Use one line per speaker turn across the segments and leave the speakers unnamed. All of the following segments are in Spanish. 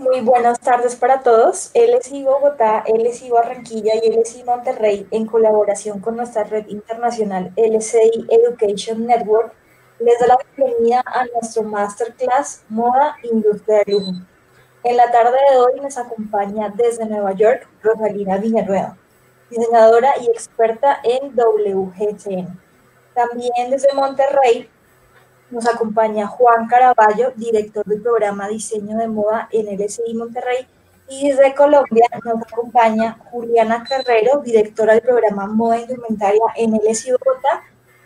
Muy buenas tardes para todos. LSI Bogotá, LSI Barranquilla y LSI Monterrey, en colaboración con nuestra red internacional LCI Education Network, les da la bienvenida a nuestro masterclass Moda Industrial. En la tarde de hoy nos acompaña desde Nueva York Rosalina Villarueda, diseñadora y experta en WGTN. También desde Monterrey nos acompaña Juan Caraballo, director del programa Diseño de Moda en LSI Monterrey. Y desde Colombia nos acompaña Juliana Carrero, directora del programa Moda Indumentaria en LSI Bogotá.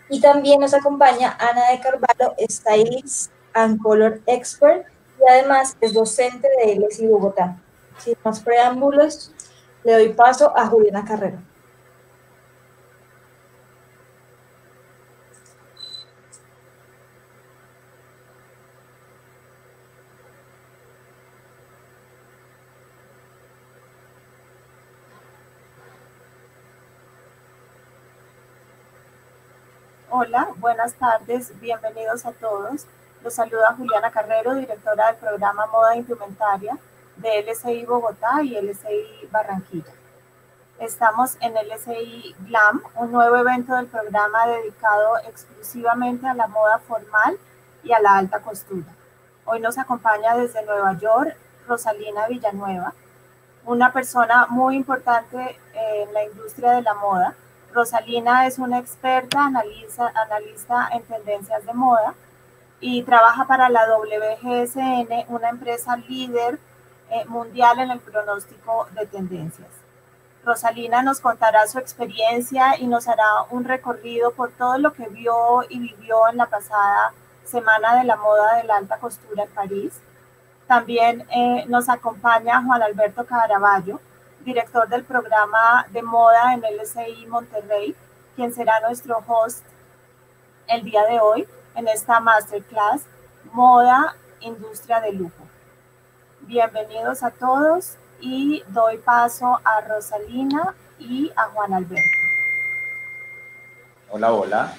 Y también nos acompaña Ana de Carvalho, stylist and color expert. Y además es docente de LSI Bogotá. Sin más preámbulos, le doy paso a Juliana Carrero. Hola, buenas tardes, bienvenidos a todos. Los saluda Juliana Carrero, directora del programa Moda Indumentaria de LSI Bogotá y LSI Barranquilla. Estamos en LSI Glam, un nuevo evento del programa dedicado exclusivamente a la moda formal y a la alta costura. Hoy nos acompaña desde Nueva York Rosalina Villanueva, una persona muy importante en la industria de la moda Rosalina es una experta analiza, analista en tendencias de moda y trabaja para la WGSN, una empresa líder eh, mundial en el pronóstico de tendencias. Rosalina nos contará su experiencia y nos hará un recorrido por todo lo que vio y vivió en la pasada Semana de la Moda de la Alta Costura en París. También eh, nos acompaña Juan Alberto Caraballo, director del programa de moda en LCI Monterrey, quien será nuestro host el día de hoy en esta masterclass Moda, Industria de Lujo. Bienvenidos a todos y doy paso a Rosalina y a Juan Alberto.
Hola, hola.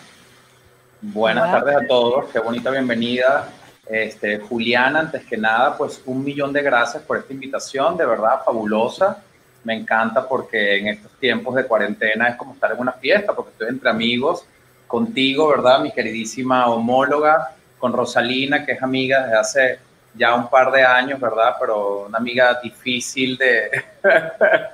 Buenas tardes a todos, qué bonita bienvenida. Este, Juliana, antes que nada, pues un millón de gracias por esta invitación, de verdad fabulosa me encanta porque en estos tiempos de cuarentena es como estar en una fiesta, porque estoy entre amigos, contigo, ¿verdad? Mi queridísima homóloga, con Rosalina, que es amiga desde hace ya un par de años, ¿verdad? Pero una amiga difícil de...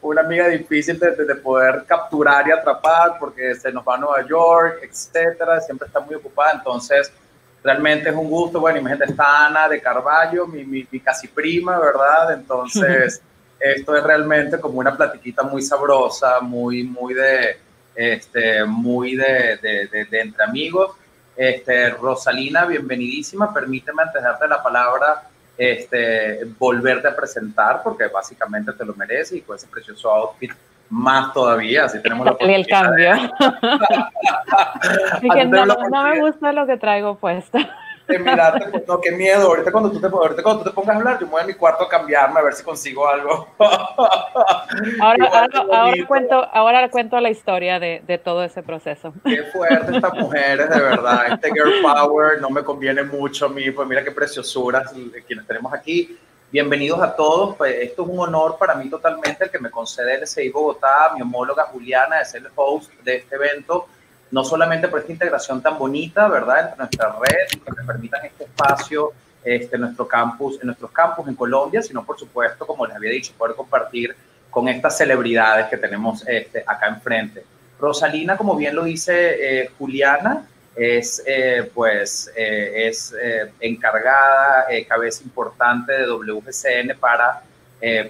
una amiga difícil de, poder capturar y atrapar porque se nos va a Nueva York, etcétera, siempre está muy ocupada, entonces realmente es un gusto, bueno, imagínate, está Ana de Carballo, mi, mi casi prima, ¿verdad? Entonces... esto es realmente como una platiquita muy sabrosa, muy, muy de, este, muy de, de, de, entre amigos. Este, Rosalina, bienvenidísima. Permíteme antes de darte la palabra, este, volverte a presentar, porque básicamente te lo mereces y con ese precioso outfit más todavía, así tenemos el cambio.
no me gusta lo que traigo puesto
no, qué miedo. Ahorita cuando, tú te, pongas a hablar, yo voy a mi cuarto a cambiarme a ver si consigo algo.
ahora, ahora, cuento, cuento la historia de, todo ese proceso. Qué fuerte
estas mujeres, de verdad. Este girl power no me conviene mucho a mí, pues mira qué preciosuras quienes tenemos aquí. Bienvenidos a todos. Pues esto es un honor para mí totalmente el que me concede el SEI Bogotá, mi homóloga Juliana, de el host de este evento no solamente por esta integración tan bonita, ¿verdad?, entre nuestra red, que nos permitan este espacio, este, nuestro campus, en nuestros campus en Colombia, sino por supuesto, como les había dicho, poder compartir con estas celebridades que tenemos este, acá enfrente. Rosalina, como bien lo dice eh, Juliana, es eh, pues eh, es encargada, cabeza importante de WGCN para,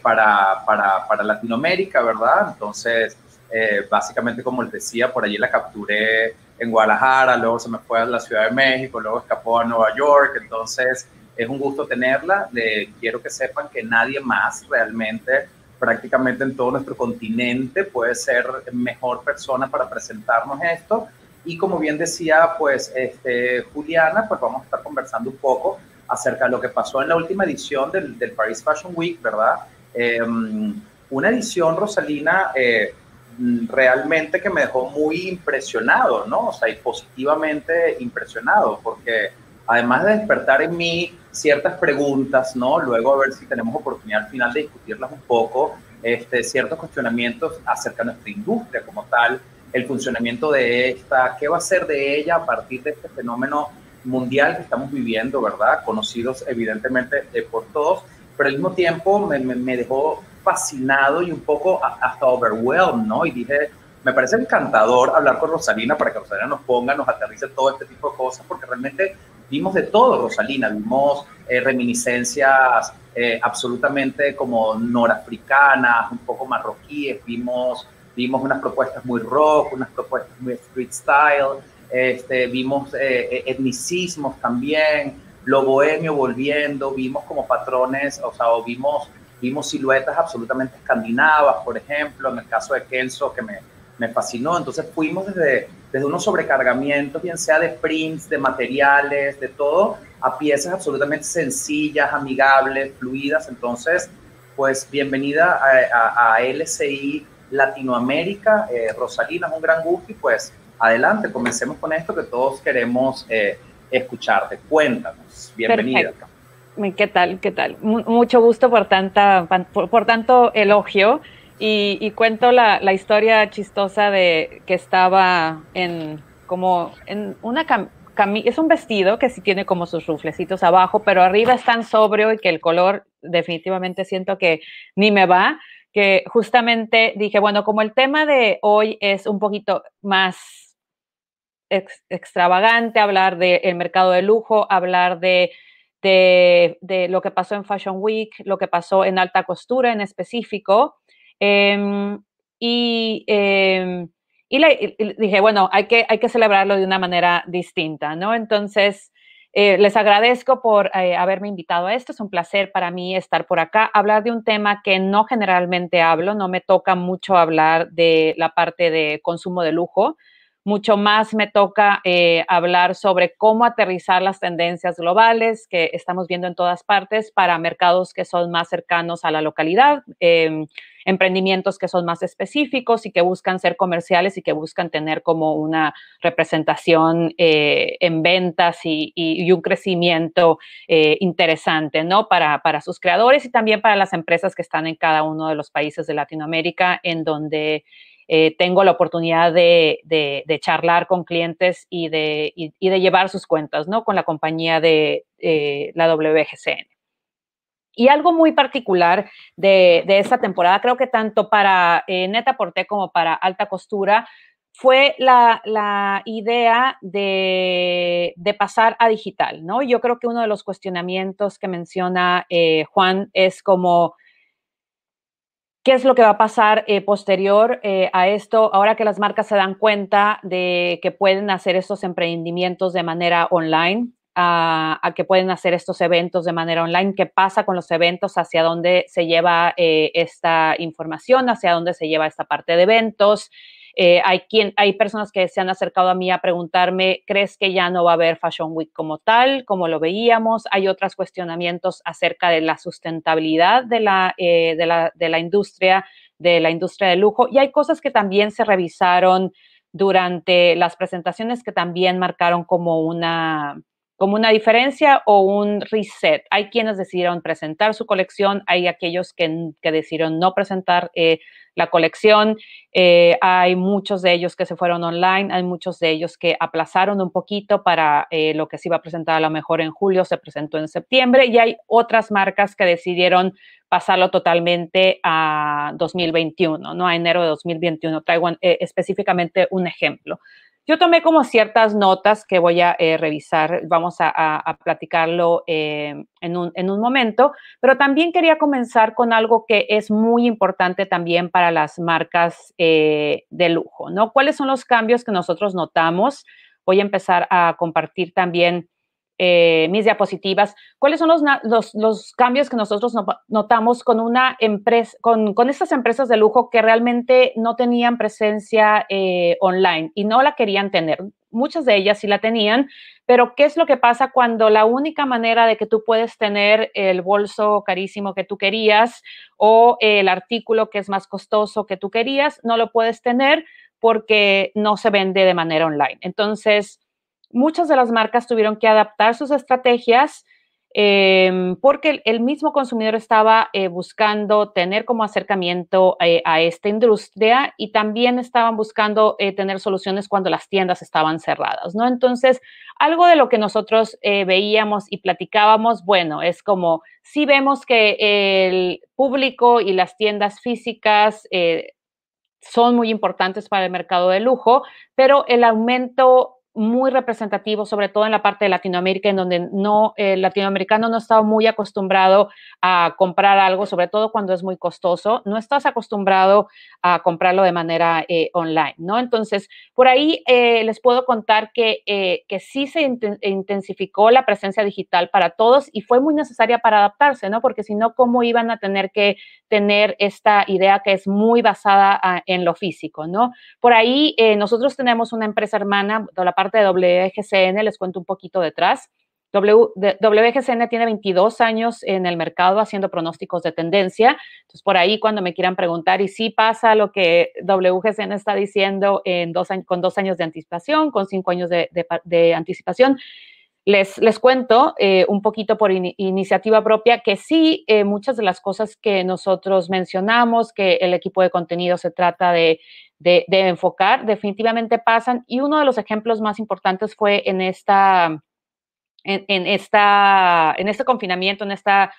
para, para, para Latinoamérica, ¿verdad? Entonces, eh, básicamente, como les decía, por allí la capturé en Guadalajara, luego se me fue a la Ciudad de México, luego escapó a Nueva York, entonces es un gusto tenerla. Le quiero que sepan que nadie más realmente, prácticamente en todo nuestro continente, puede ser mejor persona para presentarnos esto. Y como bien decía, pues este, Juliana, pues vamos a estar conversando un poco acerca de lo que pasó en la última edición del, del Paris Fashion Week, ¿verdad? Em, una edición, Rosalina, eh, realmente que me dejó muy impresionado, ¿no? O sea, y positivamente impresionado, porque además de despertar en mí ciertas preguntas, ¿no? Luego a ver si tenemos oportunidad al final de discutirlas un poco, este, ciertos cuestionamientos acerca de nuestra industria como tal, el funcionamiento de esta, qué va a ser de ella a partir de este fenómeno mundial que estamos viviendo, ¿verdad? Conocidos evidentemente por todos, pero al mismo tiempo me, me dejó fascinado y un poco hasta overwhelmed, ¿no? Y dije, me parece encantador hablar con Rosalina para que Rosalina nos ponga, nos aterrice todo este tipo de cosas, porque realmente vimos de todo, Rosalina, vimos eh, reminiscencias eh, absolutamente como norafricanas, un poco marroquíes, vimos, vimos unas propuestas muy rock, unas propuestas muy street style, este, vimos eh, etnicismos también, lo bohemio volviendo, vimos como patrones, o sea, o vimos vimos siluetas absolutamente escandinavas, por ejemplo, en el caso de Kenzo, que me, me fascinó. Entonces fuimos desde, desde unos sobrecargamientos, bien sea de prints, de materiales, de todo, a piezas absolutamente sencillas, amigables, fluidas. Entonces, pues bienvenida a, LCI Latinoamérica. Eh, Rosalina, es un gran gusto y pues adelante, comencemos con esto que todos queremos eh, escucharte. Cuéntanos, bienvenida.
¿Qué tal? ¿Qué tal? mucho gusto por, tanto elogio. Y, cuento la, historia chistosa de que estaba en como en una cam es un vestido que sí tiene como sus ruflecitos abajo, pero arriba es tan sobrio y que el color definitivamente siento que ni me va, que justamente dije, bueno, como el tema de hoy es un poquito más extravagante, hablar del de mercado de lujo, hablar de de, lo que pasó en Fashion Week, lo que pasó en alta costura en específico. Em, em, y, y, le, dije, bueno, hay que, hay que celebrarlo de una manera distinta, ¿no? Entonces, eh, les agradezco por eh, haberme invitado a esto. Es un placer para mí estar por acá, hablar de un tema que no generalmente hablo, no me toca mucho hablar de la parte de consumo de lujo mucho más me toca eh, hablar sobre cómo aterrizar las tendencias globales que estamos viendo en todas partes para mercados que son más cercanos a la localidad, em, emprendimientos que son más específicos y que buscan ser comerciales y que buscan tener como una representación eh, en ventas y, un crecimiento eh, interesante, ¿no? Para, para sus creadores y también para las empresas que están en cada uno de los países de Latinoamérica en donde eh, tengo la oportunidad de, charlar con clientes y de, de llevar sus cuentas, ¿no? Con la compañía de eh, la WGCN. Y algo muy particular de, esta temporada, creo que tanto para eh, Neta Porté como para Alta Costura, fue la, idea de, de, pasar a digital, ¿no? Yo creo que uno de los cuestionamientos que menciona Juan es como ¿Qué es lo que va a pasar eh, posterior eh, a esto? Ahora que las marcas se dan cuenta de que pueden hacer estos emprendimientos de manera online, a, que pueden hacer estos eventos de manera online, ¿qué pasa con los eventos? ¿Hacia dónde se lleva eh, esta información? ¿Hacia dónde se lleva esta parte de eventos? Eh, hay, quien, hay personas que se han acercado a mí a preguntarme, ¿crees que ya no va a haber Fashion Week como tal, como lo veíamos? Hay otros cuestionamientos acerca de la sustentabilidad de la, eh, de la, de la industria, de la industria de lujo. Y hay cosas que también se revisaron durante las presentaciones que también marcaron como una, como una diferencia o un reset. Hay quienes decidieron presentar su colección, hay aquellos que, decidieron no presentar eh, la colección, eh, hay muchos de ellos que se fueron online, hay muchos de ellos que aplazaron un poquito para eh, lo que se iba a presentar a lo mejor en julio, se presentó en septiembre y hay otras marcas que decidieron pasarlo totalmente a 2021, ¿no? A enero de 2021. Traigo específicamente un ejemplo. Yo tomé como ciertas notas que voy a eh, revisar, vamos a, platicarlo eh, en, un, momento, pero también quería comenzar con algo que es muy importante también para las marcas eh, de lujo, ¿no? ¿Cuáles son los cambios que nosotros notamos? Voy a empezar a compartir también eh, mis diapositivas, cuáles son los, cambios que nosotros notamos con, una empresa, con, estas empresas de lujo que realmente no tenían presencia eh, online y no la querían tener. Muchas de ellas sí la tenían, pero ¿qué es lo que pasa cuando la única manera de que tú puedes tener el bolso carísimo que tú querías o el artículo que es más costoso que tú querías, no lo puedes tener porque no se vende de manera online? Entonces, muchas de las marcas tuvieron que adaptar sus estrategias em, porque el, mismo consumidor estaba eh, buscando tener como acercamiento eh, a esta industria y también estaban buscando eh, tener soluciones cuando las tiendas estaban cerradas, ¿no? Entonces, algo de lo que nosotros veíamos y platicábamos, bueno, es como si vemos que el público y las tiendas físicas son muy importantes para el mercado de lujo, pero el aumento muy representativo, sobre todo en la parte de Latinoamérica, en donde no, el latinoamericano no estaba muy acostumbrado a comprar algo, sobre todo cuando es muy costoso, no estás acostumbrado a comprarlo de manera eh, online, ¿no? Entonces, por ahí eh, les puedo contar que, eh, que sí se intensificó la presencia digital para todos y fue muy necesaria para adaptarse, ¿no? Porque si no, ¿cómo iban a tener que tener esta idea que es muy basada ah, en lo físico, ¿no? Por ahí nosotros tenemos una empresa hermana, de la parte de WGCN, les cuento un poquito detrás. W, WGCN tiene 22 años en el mercado haciendo pronósticos de tendencia. Entonces, por ahí cuando me quieran preguntar, y si pasa lo que WGCN está diciendo en dos, con dos años de anticipación, con cinco años de anticipación, les, cuento eh, un poquito por iniciativa propia que sí, eh, muchas de las cosas que nosotros mencionamos, que el equipo de contenido se trata de, enfocar, definitivamente pasan. Y uno de los ejemplos más importantes fue en esta, en, esta, en este confinamiento, en esta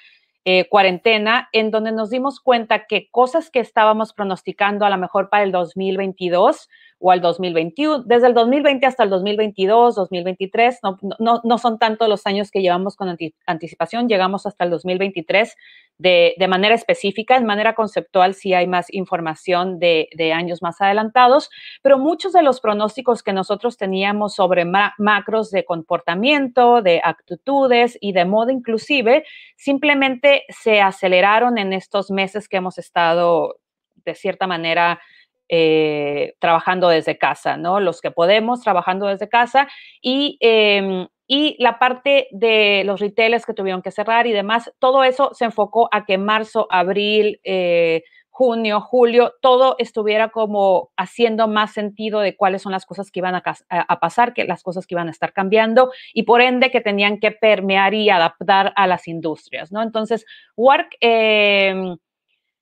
eh, cuarentena, en donde nos dimos cuenta que cosas que estábamos pronosticando a lo mejor para el 2022, o al 2021, desde el 2020 hasta el 2022, 2023, no, no, no son tanto los años que llevamos con anticipación, llegamos hasta el 2023 de, de manera específica, en manera conceptual sí hay más información de, de, años más adelantados, pero muchos de los pronósticos que nosotros teníamos sobre macros de comportamiento, de actitudes y de moda inclusive, simplemente se aceleraron en estos meses que hemos estado de cierta manera eh, trabajando desde casa, ¿no? Los que podemos trabajando desde casa em, y, la parte de los retailers que tuvieron que cerrar y demás, todo eso se enfocó a que marzo, abril, eh, junio, julio, todo estuviera como haciendo más sentido de cuáles son las cosas que iban a, a, pasar, que las cosas que iban a estar cambiando y por ende que tenían que permear y adaptar a las industrias, ¿no? Entonces, Work em,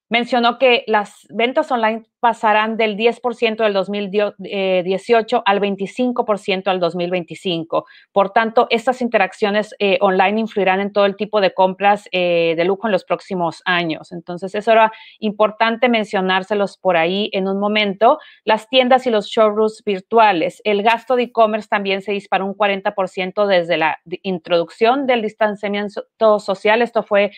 mencionó que las ventas online pasarán del 10% del 2018 eh, al 25% al 2025. Por tanto, estas interacciones eh, online influirán en todo el tipo de compras eh, de lujo en los próximos años. Entonces, eso era importante mencionárselos por ahí en un momento. Las tiendas y los showrooms virtuales. El gasto de e-commerce también se disparó un 40% desde la introducción del distanciamiento social. Esto fue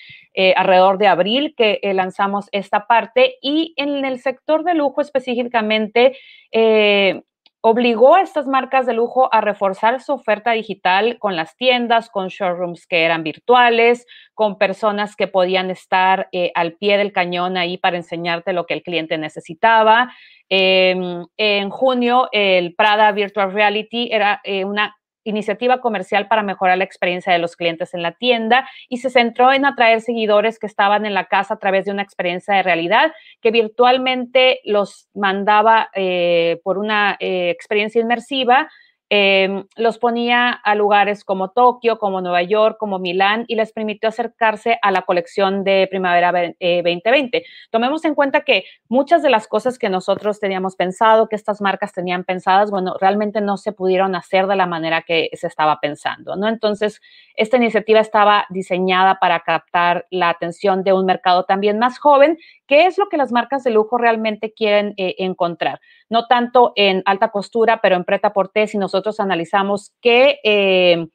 alrededor de abril que lanzamos esta parte. Y en el sector de de lujo específicamente eh, obligó a estas marcas de lujo a reforzar su oferta digital con las tiendas, con showrooms que eran virtuales, con personas que podían estar eh, al pie del cañón ahí para enseñarte lo que el cliente necesitaba. Em, en junio, el Prada Virtual Reality era eh, una iniciativa comercial para mejorar la experiencia de los clientes en la tienda y se centró en atraer seguidores que estaban en la casa a través de una experiencia de realidad que virtualmente los mandaba eh, por una eh, experiencia inmersiva Em, los ponía a lugares como Tokio, como Nueva York, como Milán y les permitió acercarse a la colección de primavera 2020. Eh, Tomemos en cuenta que muchas de las cosas que nosotros teníamos pensado, que estas marcas tenían pensadas, bueno, realmente no se pudieron hacer de la manera que se estaba pensando, ¿no? Entonces, esta iniciativa estaba diseñada para captar la atención de un mercado también más joven, que es lo que las marcas de lujo realmente quieren eh, encontrar no tanto en alta costura, pero en preta porté, si nosotros analizamos qué eh,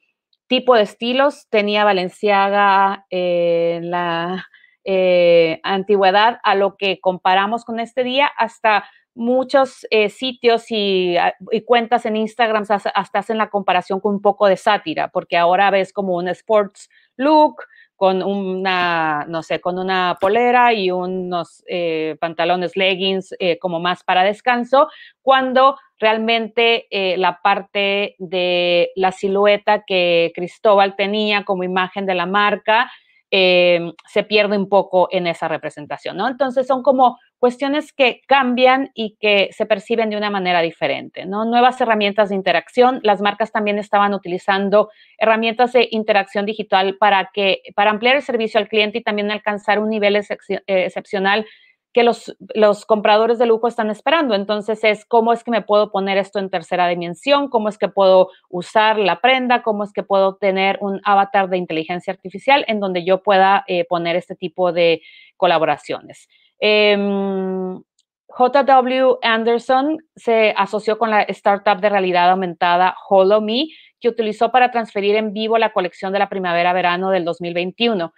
tipo de estilos tenía Valenciaga en la eh, antigüedad a lo que comparamos con este día, hasta muchos eh, sitios y, y, cuentas en Instagram hasta hacen la comparación con un poco de sátira, porque ahora ves como un sports look, con una, no sé, con una polera y unos eh, pantalones leggings eh, como más para descanso, cuando realmente eh, la parte de la silueta que Cristóbal tenía como imagen de la marca Em, se pierde un poco en esa representación, ¿no? Entonces son como cuestiones que cambian y que se perciben de una manera diferente, ¿no? Nuevas herramientas de interacción, las marcas también estaban utilizando herramientas de interacción digital para que, para ampliar el servicio al cliente y también alcanzar un nivel eh, excepcional que los, los compradores de lujo están esperando. Entonces es cómo es que me puedo poner esto en tercera dimensión, cómo es que puedo usar la prenda, cómo es que puedo tener un avatar de inteligencia artificial en donde yo pueda eh, poner este tipo de colaboraciones. Em, JW Anderson se asoció con la startup de realidad aumentada Me, que utilizó para transferir en vivo la colección de la primavera-verano del 2021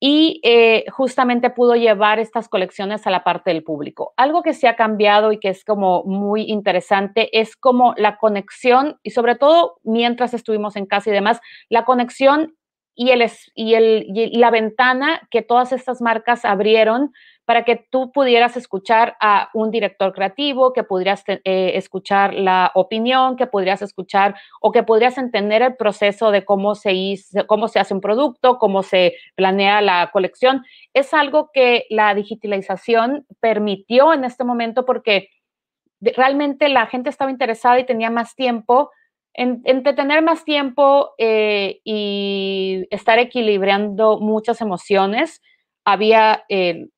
y eh, justamente pudo llevar estas colecciones a la parte del público. Algo que se ha cambiado y que es como muy interesante es como la conexión y sobre todo mientras estuvimos en casa y demás, la conexión y, el, y, y la ventana que todas estas marcas abrieron para que tú pudieras escuchar a un director creativo, que pudieras eh, escuchar la opinión, que pudieras escuchar o que pudieras entender el proceso de cómo se, cómo se hace un producto, cómo se planea la colección. Es algo que la digitalización permitió en este momento porque realmente la gente estaba interesada y tenía más tiempo entre tener más tiempo eh, y estar equilibrando muchas emociones, había eh,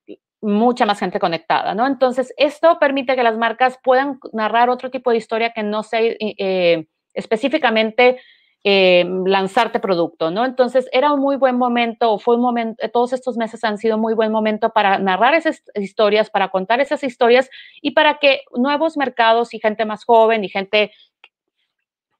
mucha más gente conectada, ¿no? Entonces, esto permite que las marcas puedan narrar otro tipo de historia que no sea eh, eh, específicamente eh, lanzarte producto, ¿no? Entonces, era un muy buen momento, fue un momento, todos estos meses han sido muy buen momento para narrar esas historias, para contar esas historias y para que nuevos mercados y gente más joven y gente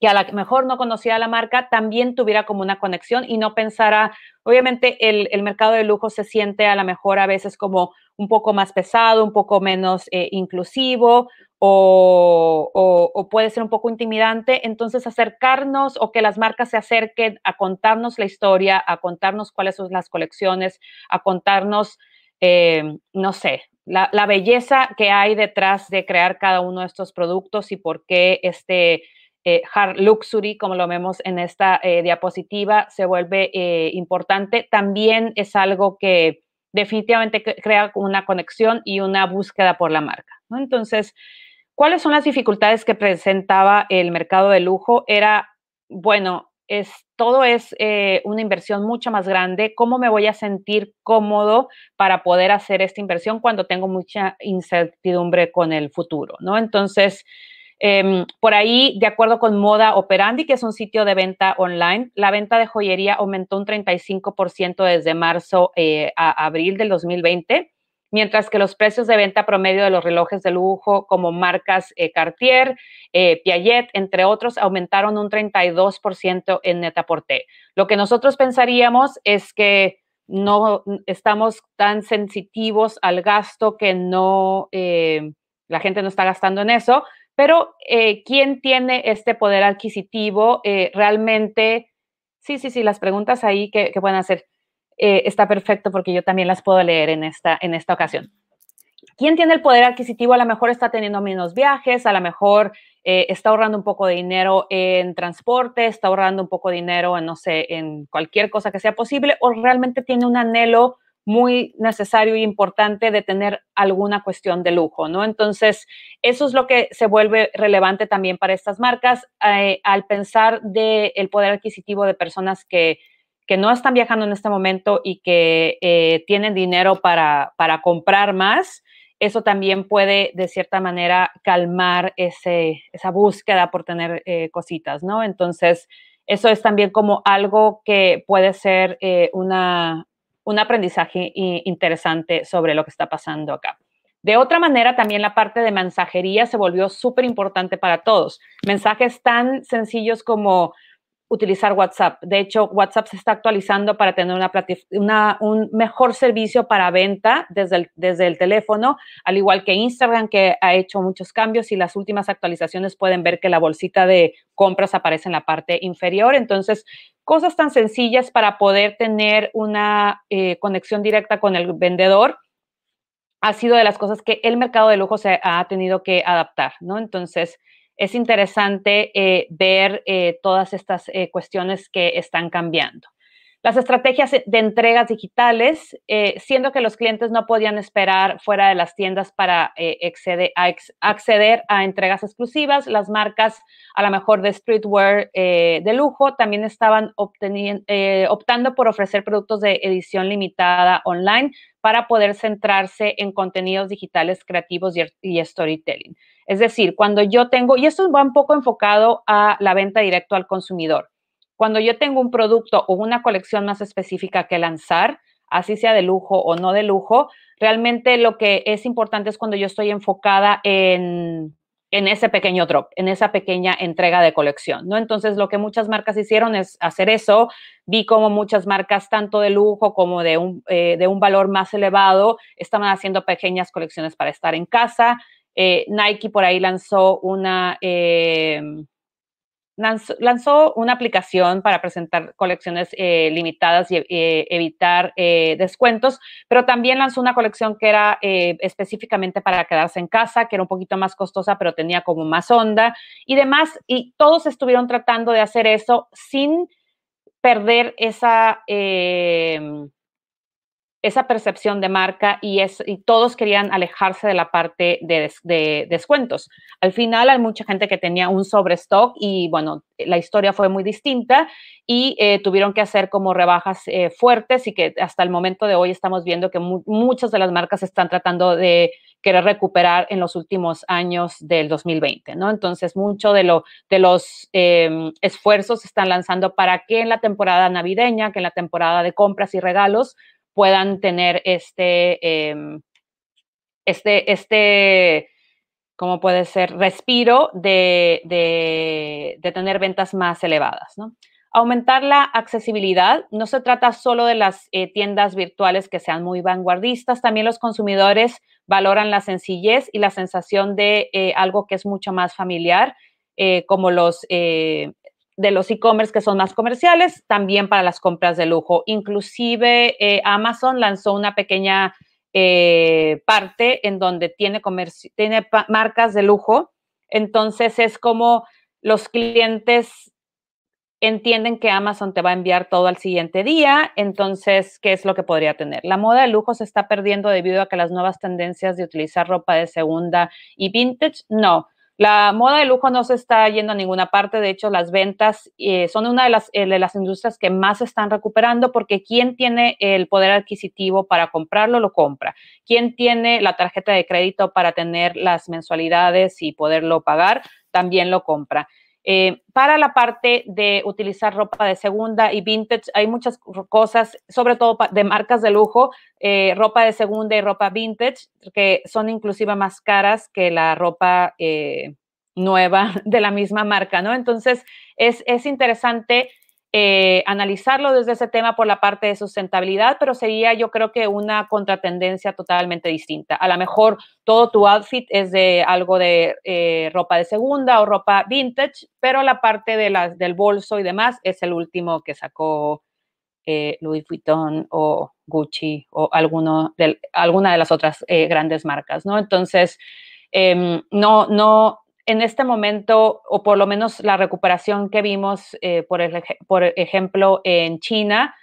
que a lo mejor no conocía la marca, también tuviera como una conexión y no pensara, obviamente el, mercado de lujo se siente a lo mejor a veces como un poco más pesado, un poco menos eh, inclusivo o, puede ser un poco intimidante. Entonces, acercarnos o que las marcas se acerquen a contarnos la historia, a contarnos cuáles son las colecciones, a contarnos, eh, no sé, la, la, belleza que hay detrás de crear cada uno de estos productos y por qué este eh, hard luxury, como lo vemos en esta eh, diapositiva, se vuelve eh, importante. También es algo que definitivamente crea una conexión y una búsqueda por la marca. Entonces, ¿cuáles son las dificultades que presentaba el mercado de lujo? Era, bueno, es, todo es una inversión mucho más grande. ¿Cómo me voy a sentir cómodo para poder hacer esta inversión cuando tengo mucha incertidumbre con el futuro? ¿no? Entonces, Em, por ahí, de acuerdo con Moda Operandi, que es un sitio de venta online, la venta de joyería aumentó un 35% desde marzo eh, a abril del 2020, mientras que los precios de venta promedio de los relojes de lujo como marcas eh, Cartier, eh, Piaget, entre otros, aumentaron un 32% en Netaporté. Lo que nosotros pensaríamos es que no estamos tan sensitivos al gasto que no la gente no está gastando en eso, pero eh, ¿quién tiene este poder adquisitivo? Eh, realmente, sí, sí, sí, las preguntas ahí que, pueden hacer eh, está perfecto porque yo también las puedo leer en esta, en esta ocasión. ¿Quién tiene el poder adquisitivo? A lo mejor está teniendo menos viajes, a lo mejor está ahorrando un poco de dinero en transporte, está ahorrando un poco de dinero en, no sé, en cualquier cosa que sea posible, o realmente tiene un anhelo muy necesario y importante de tener alguna cuestión de lujo, ¿no? Entonces, eso es lo que se vuelve relevante también para estas marcas eh, al pensar del poder adquisitivo de personas que, no están viajando en este momento y que eh, tienen dinero para, comprar más. Eso también puede, de cierta manera, calmar esa búsqueda por tener eh, cositas, ¿no? Entonces, eso es también como algo que puede ser una, un aprendizaje eh, interesante sobre lo que está pasando acá. De otra manera, también la parte de mensajería se volvió súper importante para todos. Mensajes tan sencillos como utilizar WhatsApp. De hecho, WhatsApp se está actualizando para tener una, un mejor servicio para venta desde el, desde el teléfono, al igual que Instagram, que ha hecho muchos cambios y las últimas actualizaciones pueden ver que la bolsita de compras aparece en la parte inferior. Entonces, cosas tan sencillas para poder tener una eh, conexión directa con el vendedor ha sido de las cosas que el mercado de lujo se ha tenido que adaptar, ¿no? Entonces, es interesante eh, ver eh, todas estas eh, cuestiones que están cambiando. Las estrategias de entregas digitales, siendo que los clientes no podían esperar fuera de las tiendas para acceder, a entregas exclusivas, las marcas a lo mejor de streetwear de lujo también estaban optando por ofrecer productos de edición limitada online, para poder centrarse en contenidos digitales creativos er, y, storytelling. Es decir, cuando yo tengo, y esto va un poco enfocado a la venta directa al consumidor, cuando yo tengo un producto o una colección más específica que lanzar, así sea de lujo o no de lujo, realmente lo que es importante es cuando yo estoy enfocada en en ese pequeño drop, en esa pequeña entrega de colección, ¿no? Entonces, lo que muchas marcas hicieron es hacer eso. Vi como muchas marcas, tanto de lujo como de un, eh, de un valor más elevado, estaban haciendo pequeñas colecciones para estar en casa. Eh, Nike por ahí lanzó una, eh, lanzó, una aplicación para presentar colecciones eh, limitadas y eh, evitar eh, descuentos, pero también lanzó una colección que era específicamente para quedarse en casa, que era un poquito más costosa, pero tenía como más onda y demás. Y todos estuvieron tratando de hacer eso sin perder esa em, esa percepción de marca y, todos querían alejarse de la parte de, descuentos. Al final hay mucha gente que tenía un sobrestock y bueno, la historia fue muy distinta y eh, tuvieron que hacer como rebajas eh, fuertes y que hasta el momento de hoy estamos viendo que muchas de las marcas están tratando de querer recuperar en los últimos años del 2020, ¿no? Entonces, mucho de, los em, esfuerzos se están lanzando para que en la temporada navideña, que en la temporada de compras y regalos, puedan tener este, em, este, este, ¿cómo puede ser? Respiro de, tener ventas más elevadas, Aumentar la accesibilidad. No se trata solo de las eh, tiendas virtuales que sean muy vanguardistas, también los consumidores valoran la sencillez y la sensación de eh, algo que es mucho más familiar, eh, como los de los e-commerce que son más comerciales, también para las compras de lujo. Inclusive eh, Amazon lanzó una pequeña eh, parte en donde tiene, tiene marcas de lujo. Entonces es como los clientes entienden que Amazon te va a enviar todo al siguiente día, entonces, ¿qué es lo que podría tener? La moda de lujo se está perdiendo debido a que las nuevas tendencias de utilizar ropa de segunda y vintage, no, la moda de lujo no se está yendo a ninguna parte, de hecho las ventas eh, son una de las, eh, de las industrias que más se están recuperando porque quien tiene el poder adquisitivo para comprarlo, lo compra. Quien tiene la tarjeta de crédito para tener las mensualidades y poderlo pagar, también lo compra. Eh, para la parte de utilizar ropa de segunda y vintage, hay muchas cosas, sobre todo de marcas de lujo, eh, ropa de segunda y ropa vintage, que son inclusive más caras que la ropa eh, nueva de la misma marca, ¿no? Entonces, es, es interesante eh, analizarlo desde ese tema por la parte de sustentabilidad, pero sería yo creo que una contratendencia totalmente distinta. A lo mejor todo tu outfit es de algo de eh, ropa de segunda o ropa vintage, pero la parte de las, del bolso y demás es el último que sacó eh, Louis Vuitton o Gucci o alguno de, alguna de las otras grandes marcas, ¿no? Entonces, em, no, no, en este momento, o por lo menos la recuperación que vimos, eh, por, ejemplo, en China,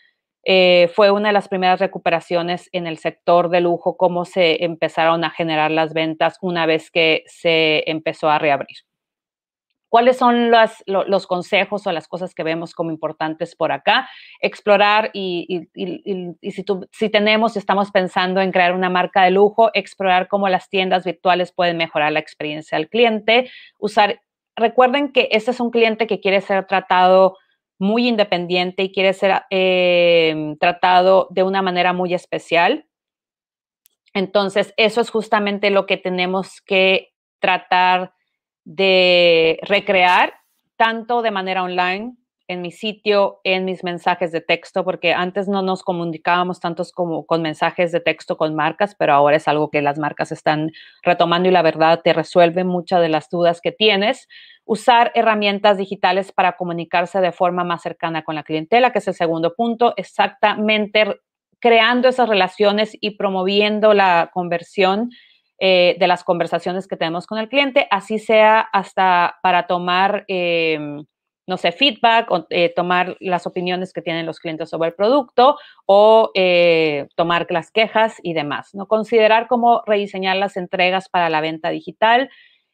eh, fue una de las primeras recuperaciones en el sector de lujo, cómo se empezaron a generar las ventas una vez que se empezó a reabrir. ¿Cuáles son los consejos o las cosas que vemos como importantes por acá? Explorar y, si, tenemos, estamos pensando en crear una marca de lujo, explorar cómo las tiendas virtuales pueden mejorar la experiencia del cliente, usar... Recuerden que este es un cliente que quiere ser tratado muy independiente y quiere ser em, tratado de una manera muy especial. Entonces, eso es justamente lo que tenemos que tratar de recrear, tanto de manera online, en mi sitio, en mis mensajes de texto, porque antes no nos comunicábamos tantos como con mensajes de texto con marcas, pero ahora es algo que las marcas están retomando y la verdad te resuelve muchas de las dudas que tienes. Usar herramientas digitales para comunicarse de forma más cercana con la clientela, que es el segundo punto, exactamente creando esas relaciones y promoviendo la conversión eh, de las conversaciones que tenemos con el cliente, así sea hasta para tomar, em, no sé, feedback o eh, tomar las opiniones que tienen los clientes sobre el producto o eh, tomar las quejas y demás. ¿no? Considerar cómo rediseñar las entregas para la venta digital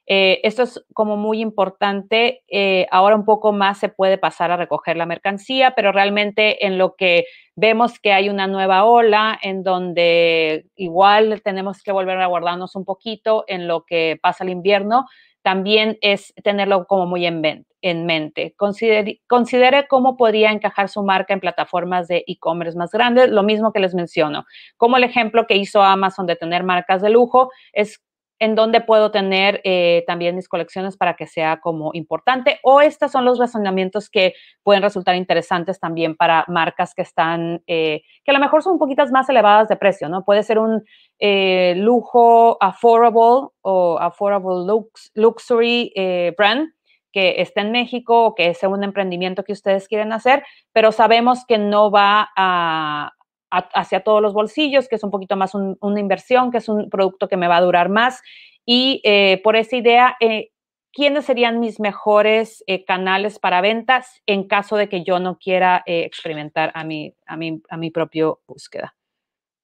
eh, esto es como muy importante. Eh, ahora un poco más se puede pasar a recoger la mercancía, pero realmente en lo que vemos que hay una nueva ola en donde igual tenemos que volver a guardarnos un poquito en lo que pasa el invierno, también es tenerlo como muy en, mente. Considere, considere, cómo podría encajar su marca en plataformas de e-commerce más grandes, lo mismo que les menciono. Como el ejemplo que hizo Amazon de tener marcas de lujo, es en dónde puedo tener eh, también mis colecciones para que sea como importante. O estos son los razonamientos que pueden resultar interesantes también para marcas que están, eh, que a lo mejor son un poquitas más elevadas de precio, ¿no? Puede ser un eh, lujo affordable o affordable luxury brand que está en México o que es un emprendimiento que ustedes quieren hacer, pero sabemos que no va a, hacia todos los bolsillos, que es un poquito más una inversión, que es un producto que me va a durar más. Y eh, por esa idea, eh, ¿quiénes serían mis mejores eh, canales para ventas en caso de que yo no quiera experimentar a mi, a, a mi propio búsqueda?